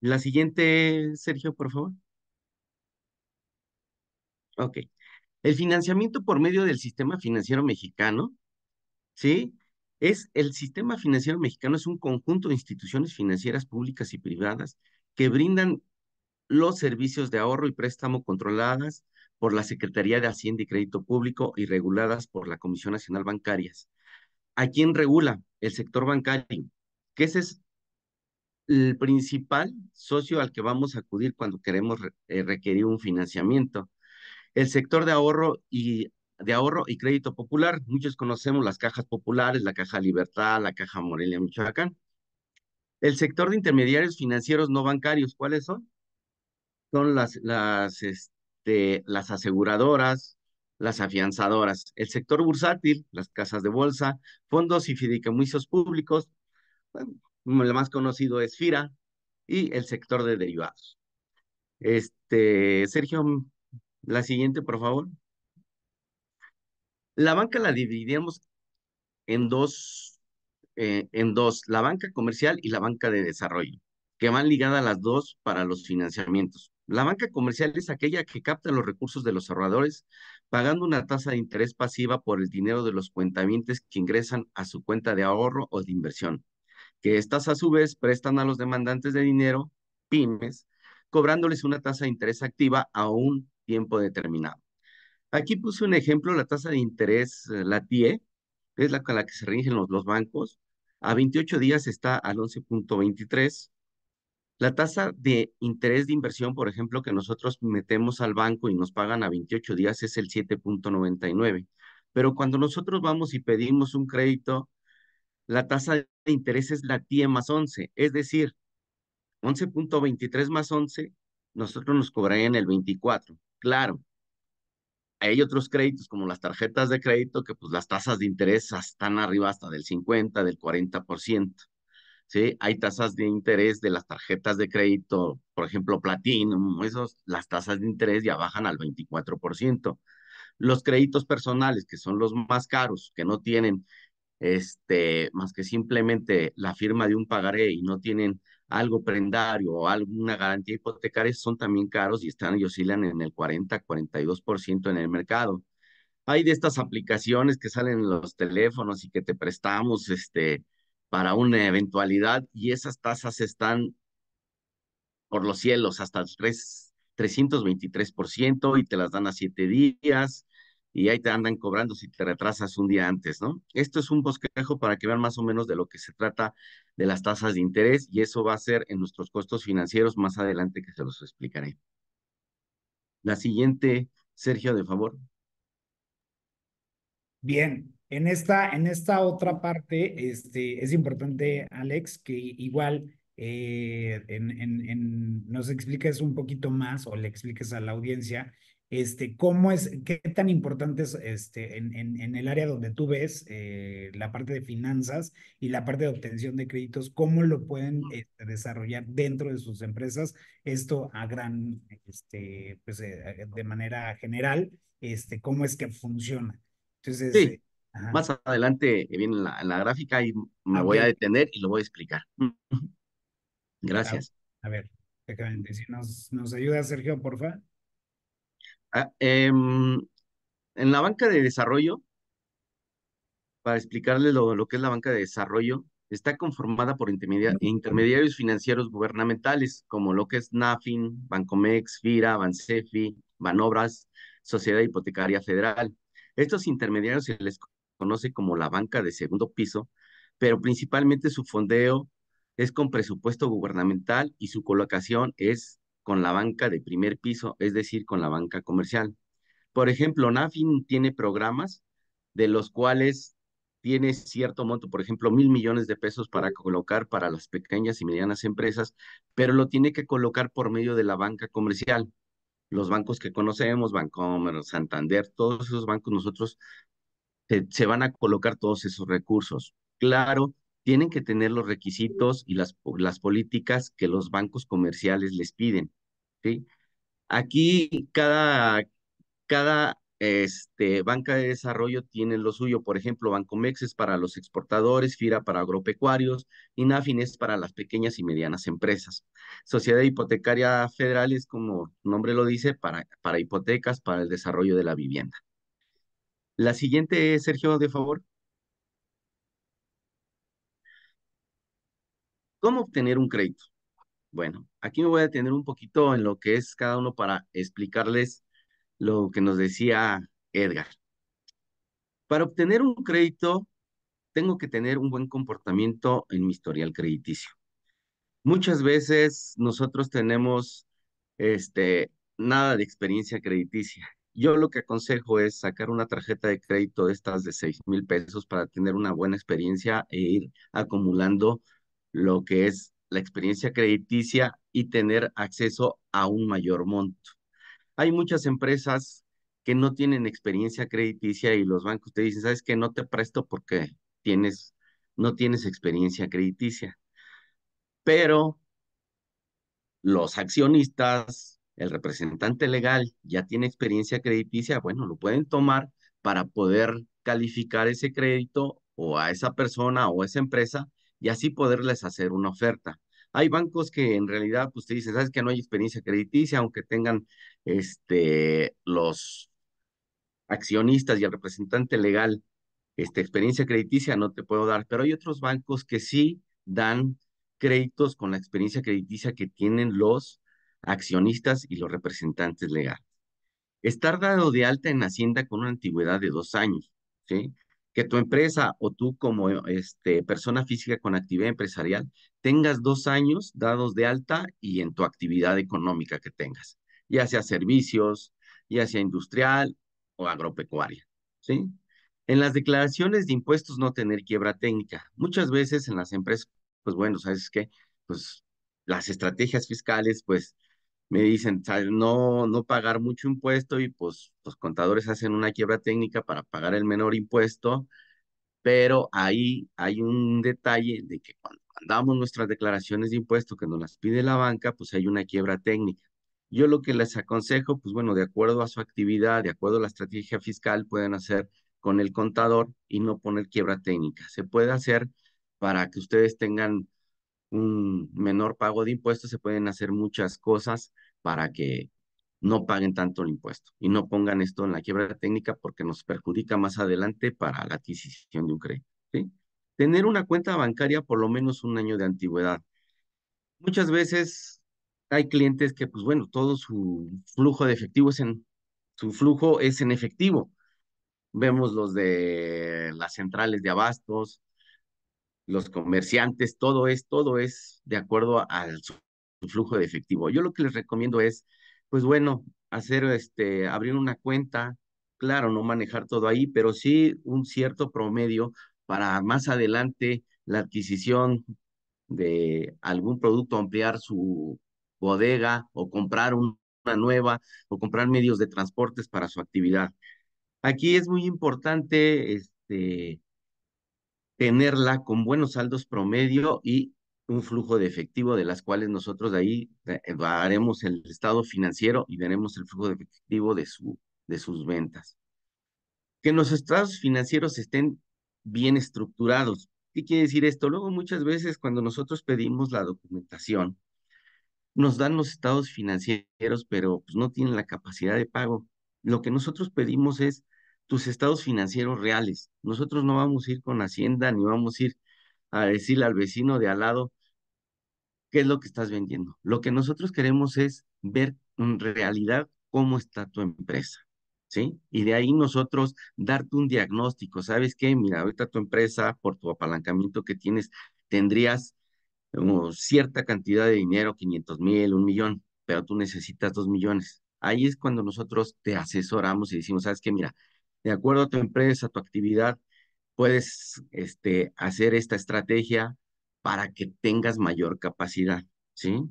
La siguiente, Sergio, por favor. Ok. El financiamiento por medio del sistema financiero mexicano, ¿sí? Es el sistema financiero mexicano, es un conjunto de instituciones financieras públicas y privadas que brindan los servicios de ahorro y préstamo controladas por la Secretaría de Hacienda y Crédito Público y reguladas por la Comisión Nacional Bancarias. ¿A quién regula? El sector bancario, que ese es el principal socio al que vamos a acudir cuando queremos eh, requerir un financiamiento. El sector de ahorro y de ahorro y crédito popular, muchos conocemos las cajas populares, la Caja Libertad, la Caja Morelia Michoacán. El sector de intermediarios financieros no bancarios, ¿cuáles son? Son las, las, las aseguradoras, las afianzadoras, el sector bursátil, las casas de bolsa, fondos y fideicomisos públicos, bueno, el más conocido es FIRA, y el sector de derivados. Este, Sergio, la siguiente, por favor. La banca la dividimos en dos, eh, en dos, la banca comercial y la banca de desarrollo, que van ligadas las dos para los financiamientos. La banca comercial es aquella que capta los recursos de los ahorradores pagando una tasa de interés pasiva por el dinero de los cuentamientos que ingresan a su cuenta de ahorro o de inversión, que estas a su vez prestan a los demandantes de dinero, pymes, cobrándoles una tasa de interés activa a un tiempo determinado. Aquí puse un ejemplo, la tasa de interés, eh, la TIE, es la con la que se rigen los, los bancos, a 28 días está al 11.23, la tasa de interés de inversión, por ejemplo, que nosotros metemos al banco y nos pagan a 28 días es el 7.99. Pero cuando nosotros vamos y pedimos un crédito, la tasa de interés es la TIE más 11, es decir, 11.23 más 11, nosotros nos cobrarían el 24. Claro, hay otros créditos como las tarjetas de crédito que pues las tasas de interés están arriba hasta del 50, del 40%. Hay tasas de interés de las tarjetas de crédito, por ejemplo, Platinum, esos, las tasas de interés ya bajan al 24%. Los créditos personales, que son los más caros, que no tienen este, más que simplemente la firma de un pagaré y no tienen algo prendario o alguna garantía hipotecaria, son también caros y están oscilan en el 40-42% en el mercado. Hay de estas aplicaciones que salen en los teléfonos y que te prestamos este, para una eventualidad y esas tasas están por los cielos hasta el 323% y te las dan a siete días y ahí te andan cobrando si te retrasas un día antes, ¿no? Esto es un bosquejo para que vean más o menos de lo que se trata de las tasas de interés y eso va a ser en nuestros costos financieros más adelante que se los explicaré. La siguiente, Sergio, de favor. Bien, en esta, en esta otra parte, este, es importante, Alex, que igual eh, en, en, en, nos expliques un poquito más o le expliques a la audiencia este, cómo es, qué tan importante es este, en, en, el área donde tú ves eh, la parte de finanzas y la parte de obtención de créditos, cómo lo pueden este, desarrollar dentro de sus empresas, esto a gran, este, pues, eh, de manera general, este, cómo es que funciona. Entonces, más adelante eh, viene la, gráfica y me ah, voy a detener y lo voy a explicar. Gracias. A ver, Si nos, nos ayuda, Sergio, por favor. Ah, em, en la banca de desarrollo, para explicarle lo, que es la banca de desarrollo, está conformada por intermediarios financieros gubernamentales, como lo que es NAFIN, Bancomex, FIRA, Bansefi, Banobras, Sociedad Hipotecaria Federal. Estos intermediarios se les conoce como la banca de segundo piso, pero principalmente su fondeo es con presupuesto gubernamental y su colocación es con la banca de primer piso, es decir, con la banca comercial. Por ejemplo, NAFIN tiene programas de los cuales tiene cierto monto, por ejemplo, mil millones de pesos para colocar para las pequeñas y medianas empresas, pero lo tiene que colocar por medio de la banca comercial. Los bancos que conocemos, Bancomer, Santander, todos esos bancos nosotros se, van a colocar todos esos recursos. Claro, tienen que tener los requisitos y las, políticas que los bancos comerciales les piden. ¿sí? Aquí cada, cada este, banca de desarrollo tiene lo suyo. Por ejemplo, Bancomex es para los exportadores, FIRA para agropecuarios, Nafin es para las pequeñas y medianas empresas. Sociedad Hipotecaria Federal es, como nombre lo dice, para, para hipotecas, para el desarrollo de la vivienda. La siguiente, Sergio, de favor. ¿Cómo obtener un crédito? Bueno, aquí me voy a detener un poquito en lo que es cada uno para explicarles lo que nos decía Edgar. Para obtener un crédito, tengo que tener un buen comportamiento en mi historial crediticio. Muchas veces nosotros tenemos este, nada de experiencia crediticia yo lo que aconsejo es sacar una tarjeta de crédito de estas de 6 mil pesos para tener una buena experiencia e ir acumulando lo que es la experiencia crediticia y tener acceso a un mayor monto. Hay muchas empresas que no tienen experiencia crediticia y los bancos te dicen, sabes que no te presto porque tienes, no tienes experiencia crediticia. Pero los accionistas, el representante legal ya tiene experiencia crediticia, bueno, lo pueden tomar para poder calificar ese crédito o a esa persona o a esa empresa y así poderles hacer una oferta. Hay bancos que en realidad pues te dicen, sabes que no hay experiencia crediticia, aunque tengan este, los accionistas y el representante legal esta experiencia crediticia, no te puedo dar, pero hay otros bancos que sí dan créditos con la experiencia crediticia que tienen los accionistas y los representantes legales. Estar dado de alta en Hacienda con una antigüedad de dos años, ¿sí? Que tu empresa o tú como este, persona física con actividad empresarial tengas dos años dados de alta y en tu actividad económica que tengas, ya sea servicios, ya sea industrial o agropecuaria, ¿sí? En las declaraciones de impuestos no tener quiebra técnica. Muchas veces en las empresas, pues bueno, sabes que, pues las estrategias fiscales, pues me dicen, no, no pagar mucho impuesto y pues los contadores hacen una quiebra técnica para pagar el menor impuesto, pero ahí hay un detalle de que cuando mandamos nuestras declaraciones de impuesto que nos las pide la banca, pues hay una quiebra técnica. Yo lo que les aconsejo, pues bueno, de acuerdo a su actividad, de acuerdo a la estrategia fiscal, pueden hacer con el contador y no poner quiebra técnica. Se puede hacer para que ustedes tengan un menor pago de impuestos, se pueden hacer muchas cosas para que no paguen tanto el impuesto y no pongan esto en la quiebra técnica porque nos perjudica más adelante para la adquisición de un crédito. ¿sí? Tener una cuenta bancaria por lo menos un año de antigüedad. Muchas veces hay clientes que, pues bueno, todo su flujo de efectivo es en, su flujo es en efectivo. Vemos los de las centrales de abastos, los comerciantes, todo es, todo es de acuerdo al flujo de efectivo. Yo lo que les recomiendo es, pues bueno, hacer este, abrir una cuenta, claro, no manejar todo ahí, pero sí un cierto promedio para más adelante la adquisición de algún producto, ampliar su bodega o comprar una nueva o comprar medios de transportes para su actividad. Aquí es muy importante este, tenerla con buenos saldos promedio y un flujo de efectivo de las cuales nosotros ahí haremos eh, eh, el estado financiero y veremos el flujo de efectivo de, su, de sus ventas. Que los estados financieros estén bien estructurados. ¿Qué quiere decir esto? Luego muchas veces cuando nosotros pedimos la documentación, nos dan los estados financieros, pero pues, no tienen la capacidad de pago. Lo que nosotros pedimos es tus estados financieros reales. Nosotros no vamos a ir con Hacienda ni vamos a ir a decirle al vecino de al lado, qué es lo que estás vendiendo. Lo que nosotros queremos es ver en realidad cómo está tu empresa, ¿sí? Y de ahí nosotros darte un diagnóstico. ¿Sabes qué? Mira, ahorita tu empresa, por tu apalancamiento que tienes, tendrías cierta cantidad de dinero, 500 mil, un millón, pero tú necesitas dos millones. Ahí es cuando nosotros te asesoramos y decimos, ¿sabes qué? Mira, de acuerdo a tu empresa, a tu actividad, puedes este, hacer esta estrategia, para que tengas mayor capacidad, ¿sí?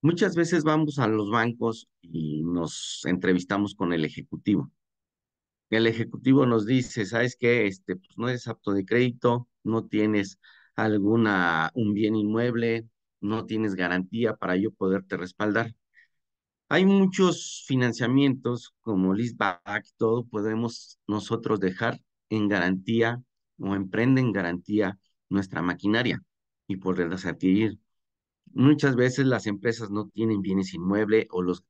Muchas veces vamos a los bancos y nos entrevistamos con el ejecutivo. El ejecutivo nos dice, ¿sabes qué? Este, pues no eres apto de crédito, no tienes alguna, un bien inmueble, no tienes garantía para yo poderte respaldar. Hay muchos financiamientos como leaseback, todo podemos nosotros dejar en garantía o en garantía nuestra maquinaria y poderlas adquirir. Muchas veces las empresas no tienen bienes inmuebles o los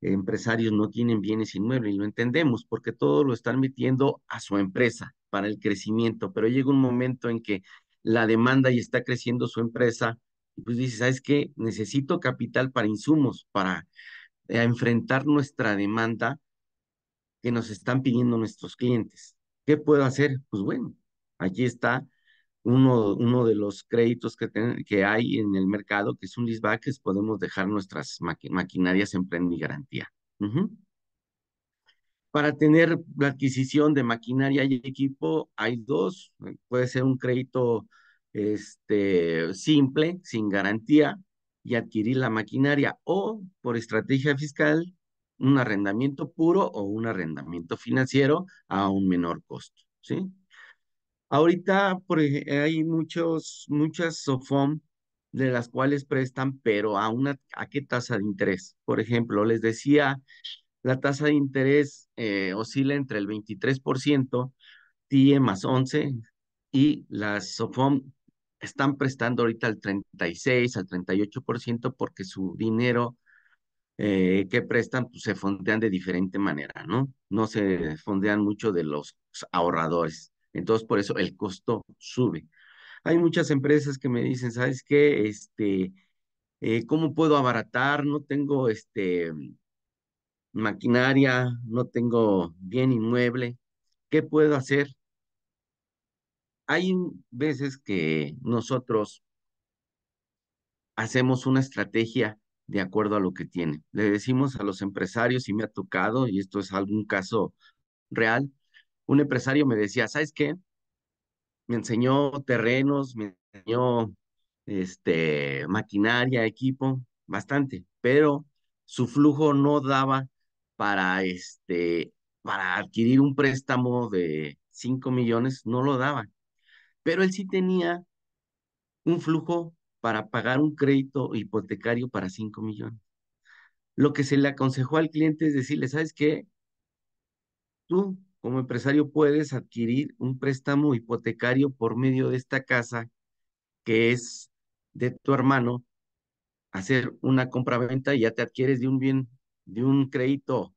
empresarios no tienen bienes inmuebles y lo entendemos porque todo lo están metiendo a su empresa para el crecimiento, pero llega un momento en que la demanda y está creciendo su empresa y pues dice, ¿sabes qué? Necesito capital para insumos, para eh, enfrentar nuestra demanda que nos están pidiendo nuestros clientes. ¿Qué puedo hacer? Pues bueno, aquí está uno, uno de los créditos que, que hay en el mercado, que es un leaseback, es podemos dejar nuestras maquinarias en prenda y garantía. Para tener la adquisición de maquinaria y equipo, hay dos. Puede ser un crédito este, simple, sin garantía, y adquirir la maquinaria, o por estrategia fiscal, un arrendamiento puro o un arrendamiento financiero a un menor costo. ¿Sí? Ahorita hay muchos, muchas SOFOM de las cuales prestan, pero a una, ¿a qué tasa de interés? Por ejemplo, les decía, la tasa de interés eh, oscila entre el 23%, TIE más 11, y las SOFOM están prestando ahorita al 36, al 38%, porque su dinero eh, que prestan pues, se fondean de diferente manera, ¿no? No se fondean mucho de los ahorradores. Entonces, por eso el costo sube. Hay muchas empresas que me dicen, ¿sabes qué? Este, eh, ¿cómo puedo abaratar? No tengo este, maquinaria, no tengo bien inmueble. ¿Qué puedo hacer? Hay veces que nosotros hacemos una estrategia de acuerdo a lo que tiene. Le decimos a los empresarios, y me ha tocado, y esto es algún caso real, un empresario me decía, ¿sabes qué? Me enseñó terrenos, me enseñó este, maquinaria, equipo, bastante, pero su flujo no daba para, este, para adquirir un préstamo de 5 millones, no lo daba. Pero él sí tenía un flujo para pagar un crédito hipotecario para 5 millones. Lo que se le aconsejó al cliente es decirle, ¿sabes qué? Tú como empresario puedes adquirir un préstamo hipotecario por medio de esta casa que es de tu hermano, hacer una compra-venta y ya te adquieres de un bien, de un crédito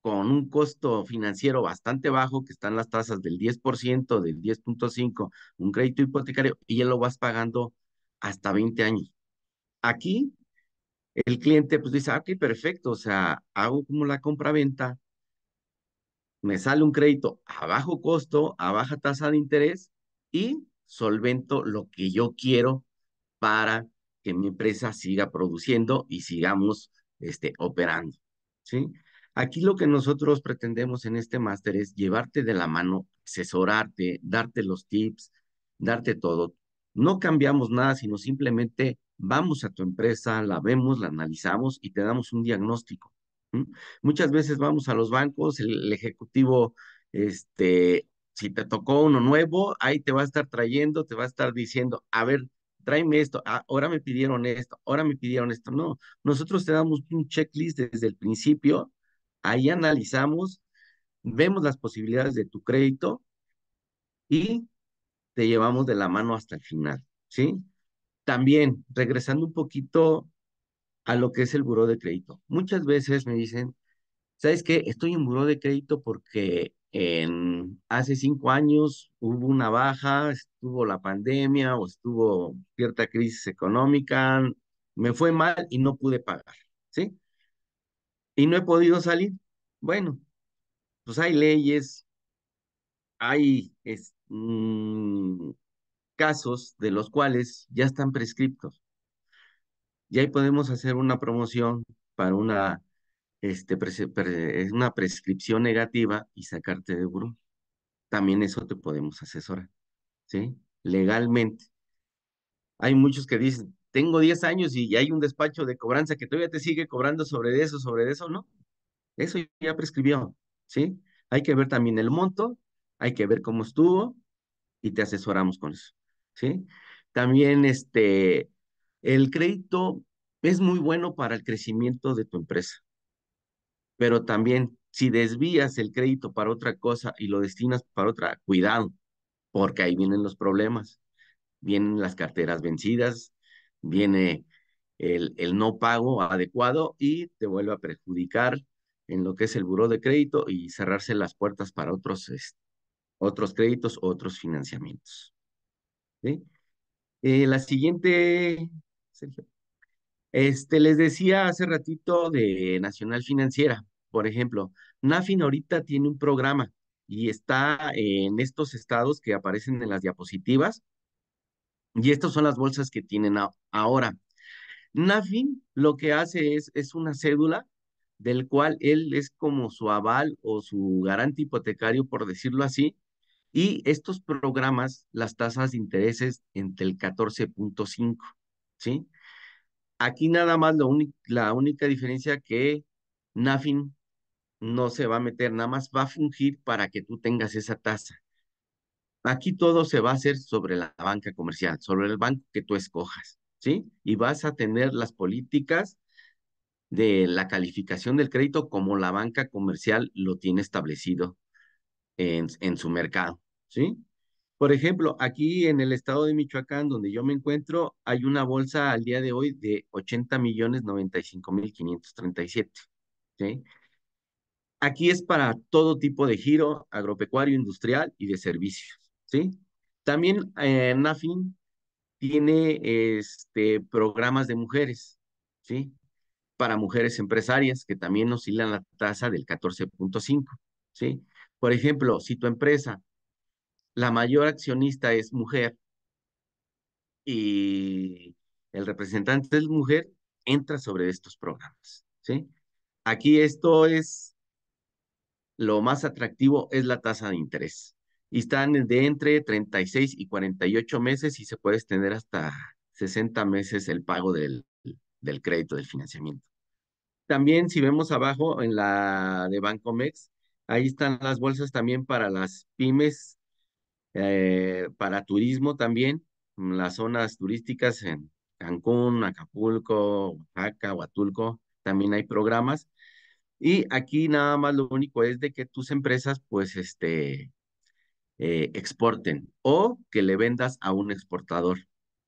con un costo financiero bastante bajo, que están las tasas del 10%, del 10.5, un crédito hipotecario, y ya lo vas pagando hasta 20 años. Aquí el cliente pues dice, ah, ok, perfecto, o sea, hago como la compra-venta, me sale un crédito a bajo costo, a baja tasa de interés y solvento lo que yo quiero para que mi empresa siga produciendo y sigamos este, operando. ¿sí? Aquí lo que nosotros pretendemos en este máster es llevarte de la mano, asesorarte, darte los tips, darte todo. No cambiamos nada, sino simplemente vamos a tu empresa, la vemos, la analizamos y te damos un diagnóstico. Muchas veces vamos a los bancos, el, ejecutivo, este, si te tocó uno nuevo, ahí te va a estar trayendo, te va a estar diciendo, a ver, tráeme esto, ah, ahora me pidieron esto, ahora me pidieron esto. No, nosotros te damos un checklist desde el principio, ahí analizamos, vemos las posibilidades de tu crédito y te llevamos de la mano hasta el final, ¿sí? También, regresando un poquito a lo que es el buró de crédito. Muchas veces me dicen, ¿sabes qué? Estoy en buró de crédito porque en, hace cinco años hubo una baja, estuvo la pandemia o estuvo cierta crisis económica, me fue mal y no pude pagar, ¿sí? Y no he podido salir. Bueno, pues hay leyes, hay mm, casos de los cuales ya están prescriptos y ahí podemos hacer una promoción para una, este, una prescripción negativa y sacarte de buró. También eso te podemos asesorar, ¿sí? Legalmente. Hay muchos que dicen, tengo 10 años y hay un despacho de cobranza que todavía te sigue cobrando sobre eso, sobre eso, ¿no? Eso ya prescribió, ¿sí? Hay que ver también el monto, hay que ver cómo estuvo y te asesoramos con eso, ¿sí? También, este, el crédito es muy bueno para el crecimiento de tu empresa, pero también si desvías el crédito para otra cosa y lo destinas para otra, cuidado, porque ahí vienen los problemas. Vienen las carteras vencidas, viene el, no pago adecuado y te vuelve a perjudicar en lo que es el buro de crédito y cerrarse las puertas para otros, otros créditos, otros financiamientos. Eh, la siguiente Sergio. Este, les decía hace ratito de Nacional Financiera, por ejemplo, NAFIN ahorita tiene un programa y está en estos estados que aparecen en las diapositivas y estas son las bolsas que tienen ahora. NAFIN lo que hace es, es una cédula del cual él es como su aval o su garante hipotecario, por decirlo así, y estos programas, las tasas de intereses entre el 14.5 ¿sí? Aquí nada más la única diferencia que Nafin no se va a meter, nada más va a fungir para que tú tengas esa tasa. Aquí todo se va a hacer sobre la banca comercial, sobre el banco que tú escojas, ¿sí? Y vas a tener las políticas de la calificación del crédito como la banca comercial lo tiene establecido en, en su mercado, ¿sí? Por ejemplo, aquí en el estado de Michoacán, donde yo me encuentro, hay una bolsa al día de hoy de 80 millones 95 mil 537. ¿sí? Aquí es para todo tipo de giro agropecuario, industrial y de servicios. ¿sí? También eh, NAFIN tiene este, programas de mujeres, ¿sí? Para mujeres empresarias que también oscilan la tasa del 14.5, ¿sí? Por ejemplo, si tu empresa la mayor accionista es mujer y el representante es mujer, entra sobre estos programas, ¿sí? Aquí esto es, lo más atractivo es la tasa de interés. Y están de entre 36 y 48 meses y se puede extender hasta 60 meses el pago del, del crédito, del financiamiento. También si vemos abajo en la de Bancomex, ahí están las bolsas también para las pymes eh, para turismo también, mm, las zonas turísticas en Cancún, Acapulco, Oaxaca, Huatulco, también hay programas. Y aquí nada más lo único es de que tus empresas pues este eh, exporten o que le vendas a un exportador.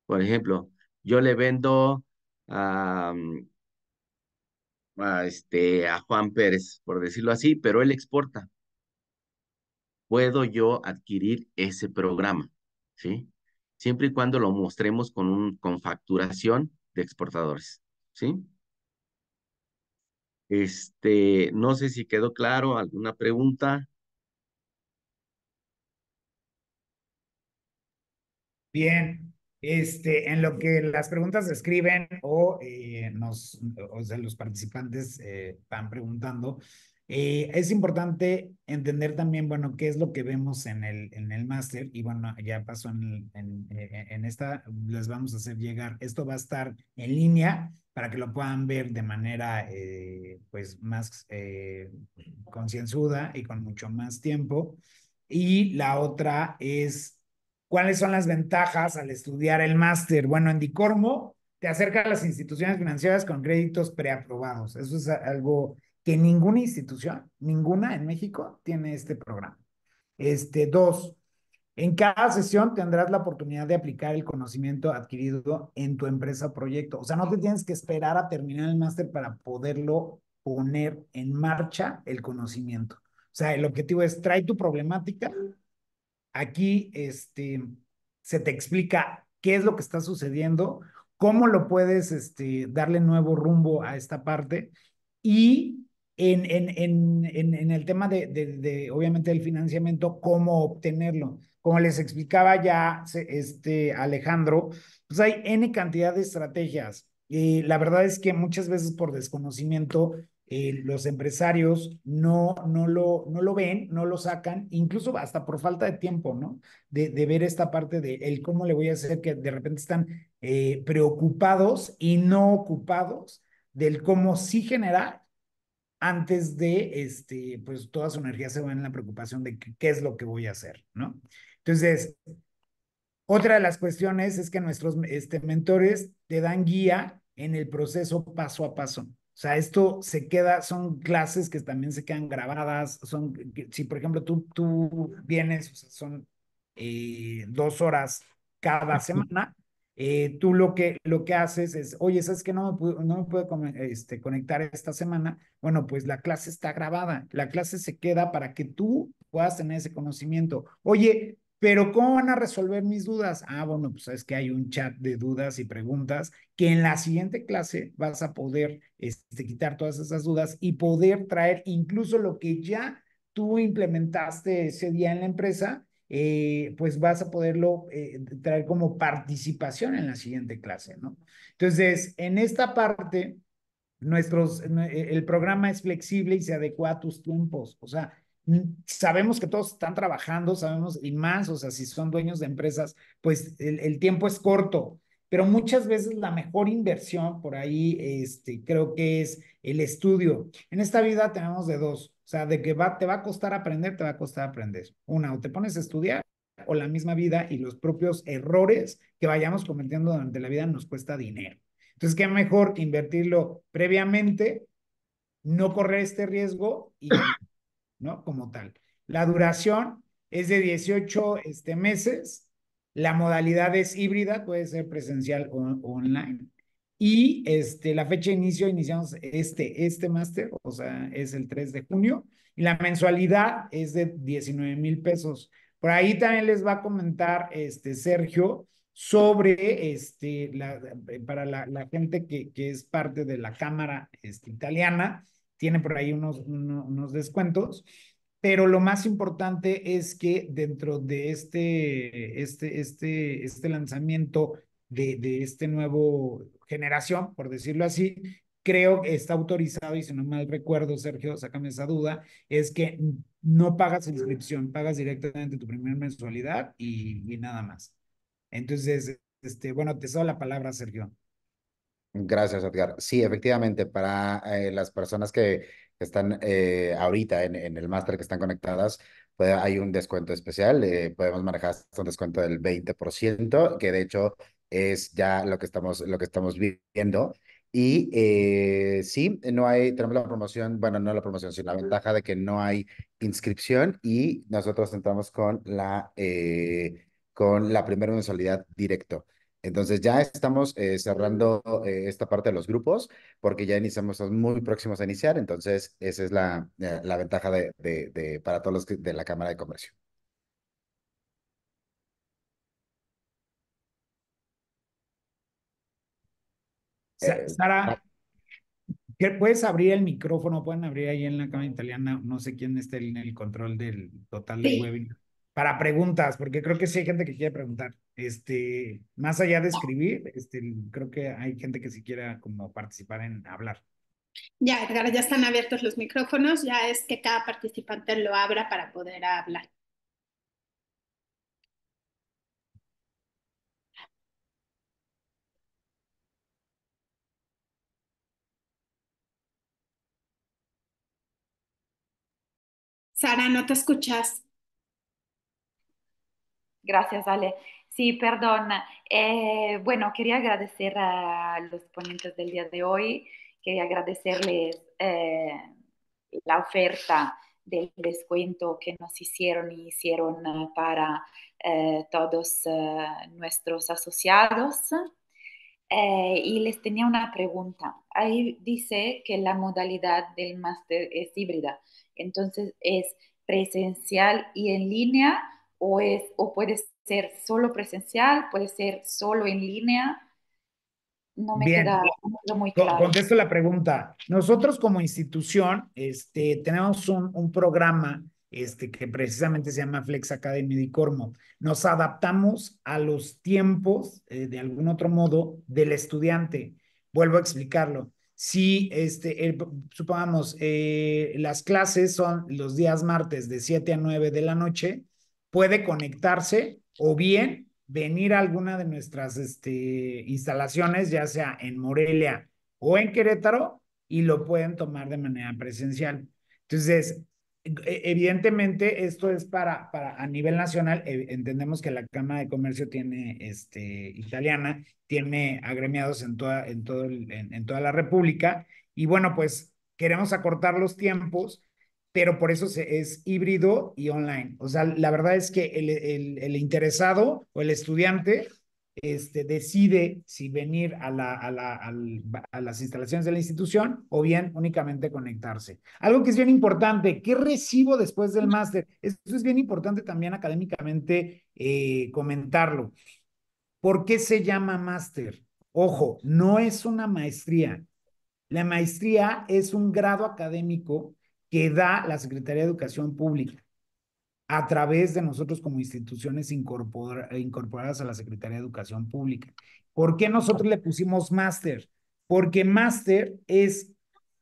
Por ejemplo, yo le vendo mm, este, a Juan Pérez, por decirlo así, pero él exporta puedo yo adquirir ese programa, ¿sí? Siempre y cuando lo mostremos con, un, con facturación de exportadores, ¿sí? Este, no sé si quedó claro alguna pregunta. Bien, este, en lo que las preguntas escriben o, eh, nos, o sea, los participantes eh, van preguntando, eh, es importante entender también, bueno, qué es lo que vemos en el, en el máster y bueno, ya pasó en, en, eh, esta, les vamos a hacer llegar, esto va a estar en línea para que lo puedan ver de manera eh, pues más concienzuda y con mucho más tiempo. Y la otra es, ¿cuáles son las ventajas al estudiar el máster? Bueno, en Dicormo te acerca a las instituciones financieras con créditos preaprobados. Eso es algo que ninguna institución, ninguna en México tiene este programa. Este, dos, en cada sesión tendrás la oportunidad de aplicar el conocimiento adquirido en tu empresa o proyecto. O sea, no te tienes que esperar a terminar el máster para poderlo poner en marcha el conocimiento. O sea, el objetivo es trae tu problemática. Aquí este, se te explica qué es lo que está sucediendo, cómo lo puedes este, darle nuevo rumbo a esta parte y en, en, en, en el tema de, de, obviamente, el financiamiento, cómo obtenerlo. Como les explicaba ya este Alejandro, pues hay N cantidad de estrategias. y la verdad es que muchas veces por desconocimiento eh, los empresarios no, no, lo, no lo ven, no lo sacan, incluso hasta por falta de tiempo, ¿no? De, de ver esta parte de el cómo le voy a hacer, que de repente están eh, preocupados y no ocupados del cómo sí generar antes de, este, pues toda su energía se va en la preocupación de qué, es lo que voy a hacer, ¿no? Entonces, otra de las cuestiones es que nuestros este, mentores te dan guía en el proceso paso a paso. O sea, esto se queda, son clases que también se quedan grabadas, son, si por ejemplo tú, tú vienes, son eh, dos horas cada semana, eh, tú lo que, lo que haces es, oye, ¿sabes que no me, no me puedo este, conectar esta semana? Bueno, pues la clase está grabada, la clase se queda para que tú puedas tener ese conocimiento. Oye, pero ¿cómo van a resolver mis dudas? Ah, bueno, pues sabes que hay un chat de dudas y preguntas que en la siguiente clase vas a poder este, quitar todas esas dudas y poder traer incluso lo que ya tú implementaste ese día en la empresa eh, pues vas a poderlo eh, traer como participación en la siguiente clase, ¿no? Entonces, en esta parte, nuestros, eh, el programa es flexible y se adecua a tus tiempos, o sea, sabemos que todos están trabajando, sabemos, y más, o sea, si son dueños de empresas, pues el, el tiempo es corto, pero muchas veces la mejor inversión por ahí, este, creo que es el estudio. En esta vida tenemos de dos, o sea, de que va, te va a costar aprender, te va a costar aprender. Una, o te pones a estudiar o la misma vida y los propios errores que vayamos cometiendo durante la vida nos cuesta dinero. Entonces, qué mejor invertirlo previamente, no correr este riesgo y, ¿no? Como tal. La duración es de 18 este, meses. La modalidad es híbrida, puede ser presencial o online. Y este, la fecha de inicio, iniciamos este, este máster, o sea, es el 3 de junio, y la mensualidad es de 19 mil pesos. Por ahí también les va a comentar este, Sergio sobre, este, la, eh, para la, la gente que, que, es parte de la Cámara este, Italiana, tiene por ahí unos, unos, unos descuentos pero lo más importante es que dentro de este, este, este, este lanzamiento de, de este nuevo generación, por decirlo así, creo que está autorizado, y si no mal recuerdo, Sergio, sácame esa duda, es que no pagas inscripción, pagas directamente tu primera mensualidad y, nada más. Entonces, este, bueno, te cedo la palabra, Sergio. Gracias, Edgar. Sí, efectivamente, para eh, las personas que están eh, ahorita en, en el máster que están conectadas, pues, hay un descuento especial. Eh, podemos manejar un descuento del 20%, que de hecho es ya lo que estamos, lo que estamos viendo. Y eh, sí, no hay, tenemos la promoción, bueno, no la promoción, sino la ventaja de que no hay inscripción y nosotros entramos con la, eh, con la primera mensualidad directo. Entonces ya estamos eh, cerrando esta parte de los grupos porque ya iniciamos, estamos muy próximos a iniciar, entonces esa es la, la ventaja de, de, para todos los de la Cámara de Comercio. Eh, Sara, ¿puedes abrir el micrófono? Pueden abrir ahí en la cámara italiana, no sé quién está en el control del total de del webinar, para preguntas, porque creo que sí hay gente que quiere preguntar. Este, más allá de escribir, este, creo que hay gente que sí quiera como participar en hablar. Ya, Edgar, ya están abiertos los micrófonos, ya es que cada participante lo abra para poder hablar. Sara, no te escuchas. Gracias, Ale. Sí, perdón. Eh, bueno, quería agradecer a los ponentes del día de hoy, quería agradecerles eh, la oferta del descuento que nos hicieron y hicieron eh, para todos nuestros asociados. y les tenía una pregunta. Ahí dice que la modalidad del máster es híbrida. Entonces es presencial y en línea o, es, o puede ser solo presencial, puede ser solo en línea. No me queda muy claro. Contesto la pregunta. Nosotros como institución este, tenemos un, programa este, que precisamente se llama Flex Academy de Cormo. Nos adaptamos a los tiempos, eh, de algún otro modo, del estudiante. Vuelvo a explicarlo si, este, supongamos, eh, las clases son los días martes de 7 a 9 de la noche, puede conectarse o bien venir a alguna de nuestras este, instalaciones, ya sea en Morelia o en Querétaro, y lo pueden tomar de manera presencial. Entonces, e, evidentemente esto es para, para a nivel nacional, eh, entendemos que la Cámara de Comercio tiene, este, italiana, tiene agremiados en toda, en, todo el, en, toda la República y bueno, pues queremos acortar los tiempos, pero por eso es híbrido y online. O sea, la verdad es que el, el, el interesado o el estudiante este, decide si venir a, las instalaciones de la institución o bien únicamente conectarse. Algo que es bien importante, ¿qué recibo después del máster? Esto es bien importante también académicamente eh, comentarlo. ¿Por qué se llama máster? Ojo, no es una maestría. La maestría es un grado académico que da la Secretaría de Educación Pública a través de nosotros como instituciones incorporadas a la Secretaría de Educación Pública. ¿Por qué nosotros le pusimos máster? Porque máster es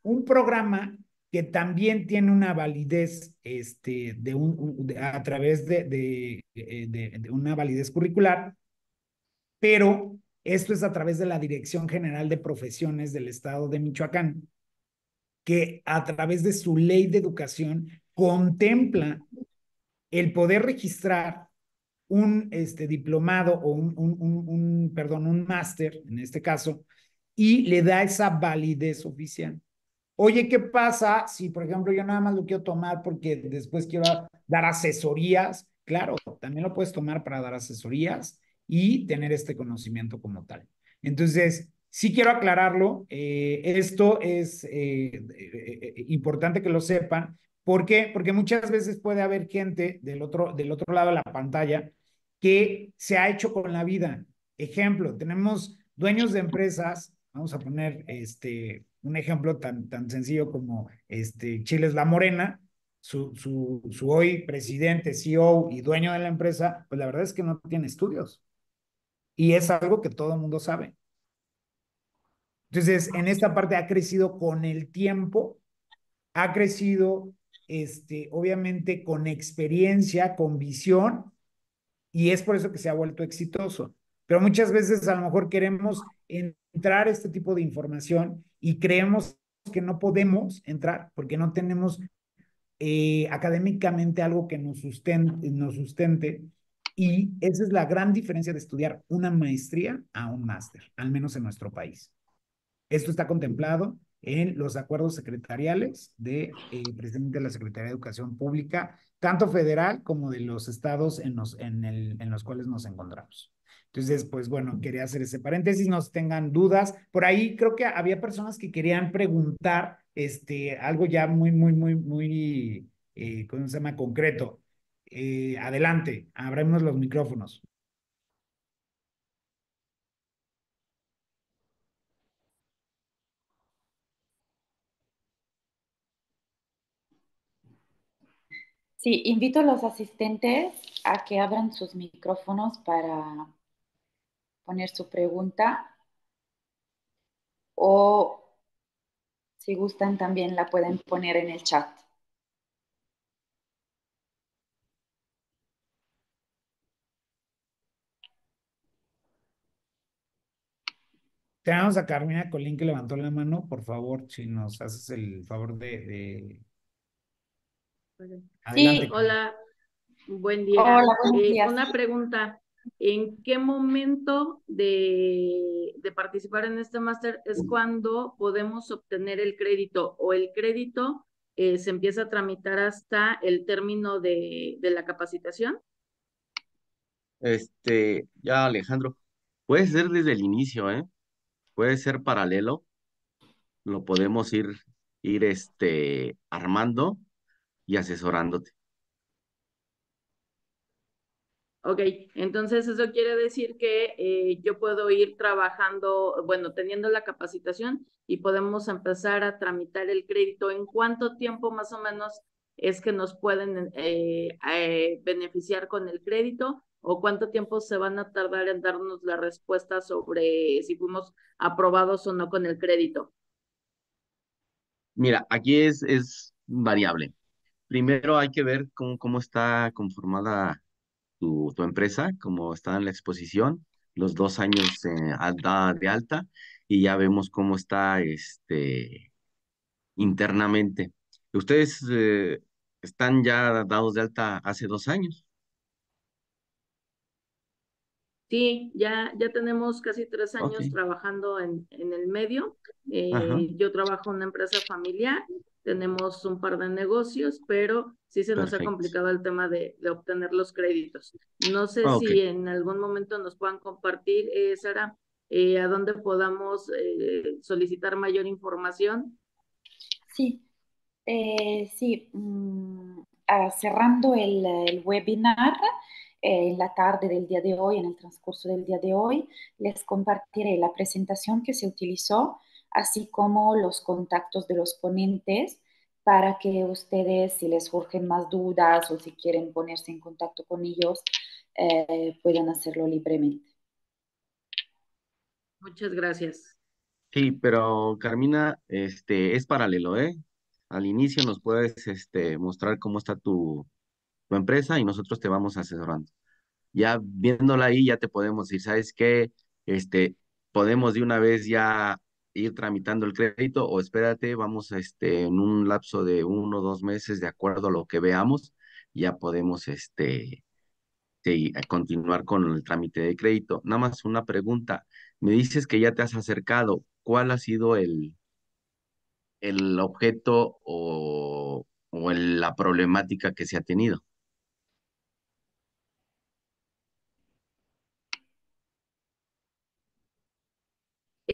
un programa que también tiene una validez este, de un, a través eh, de, de, una validez curricular, pero esto es a través de la Dirección General de Profesiones del Estado de Michoacán, que a través de su ley de educación contempla el poder registrar un este, diplomado o un, un, un, perdón, un máster, en este caso, y le da esa validez oficial. Oye, ¿qué pasa si, por ejemplo, yo nada más lo quiero tomar porque después quiero dar asesorías? Claro, también lo puedes tomar para dar asesorías y tener este conocimiento como tal. Entonces, sí quiero aclararlo, eh, esto es eh, eh, importante que lo sepan, ¿Por qué? Porque muchas veces puede haber gente del otro, del otro lado de la pantalla que se ha hecho con la vida. Ejemplo, tenemos dueños de empresas, vamos a poner este, un ejemplo tan, tan sencillo como este, Chiles La Morena, su, su, su, hoy presidente, CEO y dueño de la empresa, pues la verdad es que no tiene estudios. Y es algo que todo el mundo sabe. Entonces, en esta parte ha crecido con el tiempo, ha crecido este, obviamente con experiencia, con visión, y es por eso que se ha vuelto exitoso. Pero muchas veces a lo mejor queremos entrar este tipo de información y creemos que no podemos entrar porque no tenemos eh, académicamente algo que nos sustente, nos sustente. Y esa es la gran diferencia de estudiar una maestría a un máster, al menos en nuestro país. Esto está contemplado, en los acuerdos secretariales de eh, precisamente la Secretaría de Educación Pública, tanto federal como de los estados en los, en, el, en los cuales nos encontramos. Entonces, pues bueno, quería hacer ese paréntesis, no tengan dudas. Por ahí creo que había personas que querían preguntar este, algo ya muy, muy, muy, muy, eh, ¿cómo se llama? Concreto. Eh, adelante, abramos los micrófonos. Sí, invito a los asistentes a que abran sus micrófonos para poner su pregunta o si gustan también la pueden poner en el chat. Tenemos a Carmina Colín que levantó la mano. Por favor, si nos haces el favor de, de Sí, hola, buen día. Hola, eh, una pregunta. ¿En qué momento de, participar en este máster es cuando podemos obtener el crédito o el crédito eh, se empieza a tramitar hasta el término de, la capacitación? Este, ya Alejandro, puede ser desde el inicio, ¿eh? Puede ser paralelo, lo podemos ir, ir este, armando y asesorándote. Ok, entonces eso quiere decir que eh, yo puedo ir trabajando, bueno, teniendo la capacitación y podemos empezar a tramitar el crédito. ¿En cuánto tiempo más o menos es que nos pueden eh, eh, beneficiar con el crédito? ¿O cuánto tiempo se van a tardar en darnos la respuesta sobre si fuimos aprobados o no con el crédito? Mira, aquí es variable primero hay que ver cómo, cómo está conformada tu, empresa, cómo está en la exposición, los dos años eh, de alta, y ya vemos cómo está este, internamente. Ustedes eh, están ya dados de alta hace dos años. Sí, ya, ya tenemos casi tres años trabajando en, en, el medio. Eh, yo trabajo en una empresa familiar tenemos un par de negocios, pero sí se nos ha complicado el tema de, obtener los créditos. No sé ah, si en algún momento nos puedan compartir, eh, Sara, eh, a dónde podamos eh, solicitar mayor información. Sí, sí. Mm, ah, cerrando el, el webinar, en la tarde del día de hoy, en el transcurso del día de hoy, les compartiré la presentación que se utilizó así como los contactos de los ponentes para que ustedes, si les surgen más dudas o si quieren ponerse en contacto con ellos, eh, puedan hacerlo libremente. Muchas gracias. Sí, pero Carmina, este, es paralelo, ¿eh? Al inicio nos puedes este, mostrar cómo está tu, tu empresa y nosotros te vamos asesorando. Ya viéndola ahí, ya te podemos decir, ¿sabes qué? Este, podemos de una vez ya ir tramitando el crédito o espérate, vamos a este, en un lapso de uno o dos meses, de acuerdo a lo que veamos, ya podemos este, continuar con el trámite de crédito. Nada más una pregunta. Me dices que ya te has acercado. ¿Cuál ha sido el, el objeto o, o la problemática que se ha tenido?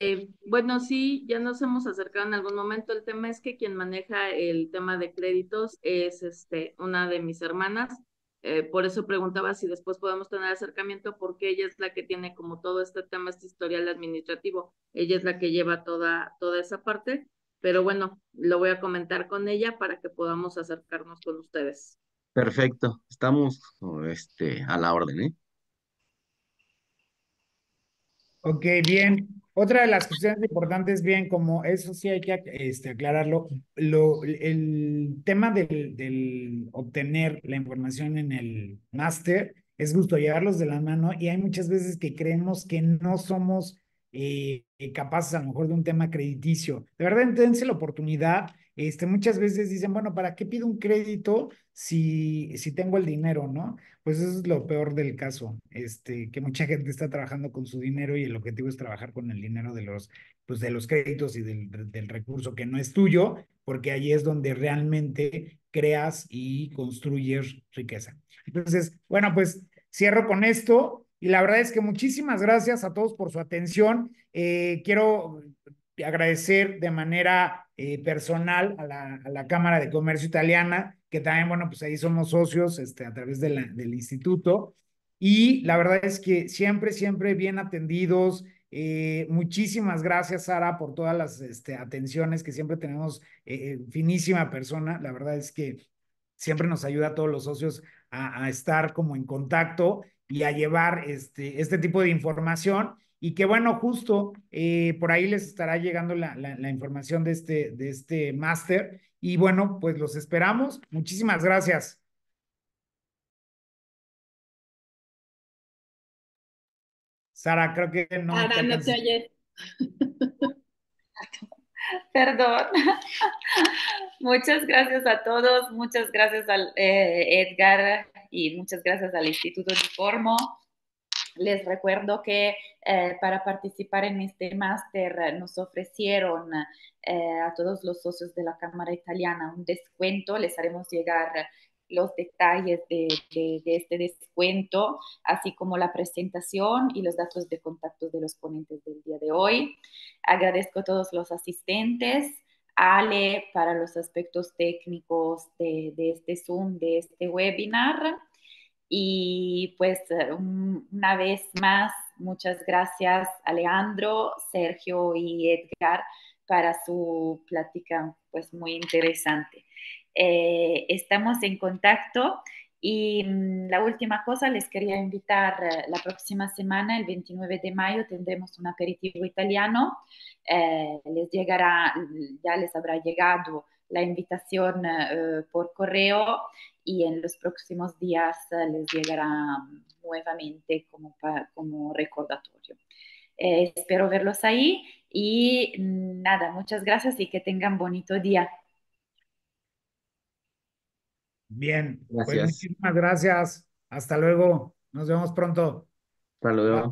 Eh, bueno, sí, ya nos hemos acercado en algún momento. El tema es que quien maneja el tema de créditos es este, una de mis hermanas. Eh, por eso preguntaba si después podemos tener acercamiento, porque ella es la que tiene como todo este tema, este historial administrativo. Ella es la que lleva toda, toda esa parte. Pero bueno, lo voy a comentar con ella para que podamos acercarnos con ustedes. Perfecto, estamos este, a la orden. ¿eh? Ok, bien. Otra de las cuestiones importantes, bien, como eso sí hay que este, aclararlo, lo, el tema del, del, obtener la información en el máster es gusto llevarlos de la mano y hay muchas veces que creemos que no somos eh, eh, capaces a lo mejor de un tema crediticio. De verdad, dense la oportunidad. Este, muchas veces dicen, bueno, ¿para qué pido un crédito si, si tengo el dinero, no? Pues eso es lo peor del caso, este, que mucha gente está trabajando con su dinero y el objetivo es trabajar con el dinero de los, pues de los créditos y del, del recurso que no es tuyo, porque ahí es donde realmente creas y construyes riqueza. Entonces, bueno, pues cierro con esto. Y la verdad es que muchísimas gracias a todos por su atención. Eh, quiero agradecer de manera eh, personal a la, a la, Cámara de Comercio Italiana, que también, bueno, pues ahí somos socios este, a través de del instituto. Y la verdad es que siempre, siempre bien atendidos. Eh, muchísimas gracias, Sara, por todas las este, atenciones que siempre tenemos. finísima persona. La verdad es que siempre nos ayuda a todos los socios a, a estar como en contacto y a llevar este, este tipo de información. Y que bueno, justo eh, por ahí les estará llegando la, información de este, de este máster. Y bueno, pues los esperamos. Muchísimas gracias. Sara, creo que no. Sara, no te oye. Perdón. Muchas gracias a todos, muchas gracias a eh, Edgar, y muchas gracias al Instituto Formo Les recuerdo que eh, para participar en este máster eh, nos ofrecieron eh, a todos los socios de la Cámara Italiana un descuento. Les haremos llegar los detalles de, de, este descuento, así como la presentación y los datos de contacto de los ponentes del día de hoy. Agradezco a todos los asistentes. Ale para los aspectos técnicos de, este Zoom, de este webinar. Y pues eh, una vez más, muchas gracias Alejandro, Sergio y Edgar para su plática pues muy interesante. Eh, estamos en contacto. Y mm, la última cosa, les quería invitar, eh, la próxima semana, el 29 de mayo, tendremos un aperitivo italiano. Eh, les llegará, mm, ya les habrá llegado la invitación eh, por correo y en los próximos días les llegará mm, nuevamente como, como recordatorio. espero verlos ahí y nada, muchas gracias y que tengan bonito día. Bien, pues, muchísimas gracias. Hasta luego. Nos vemos pronto. Hasta luego.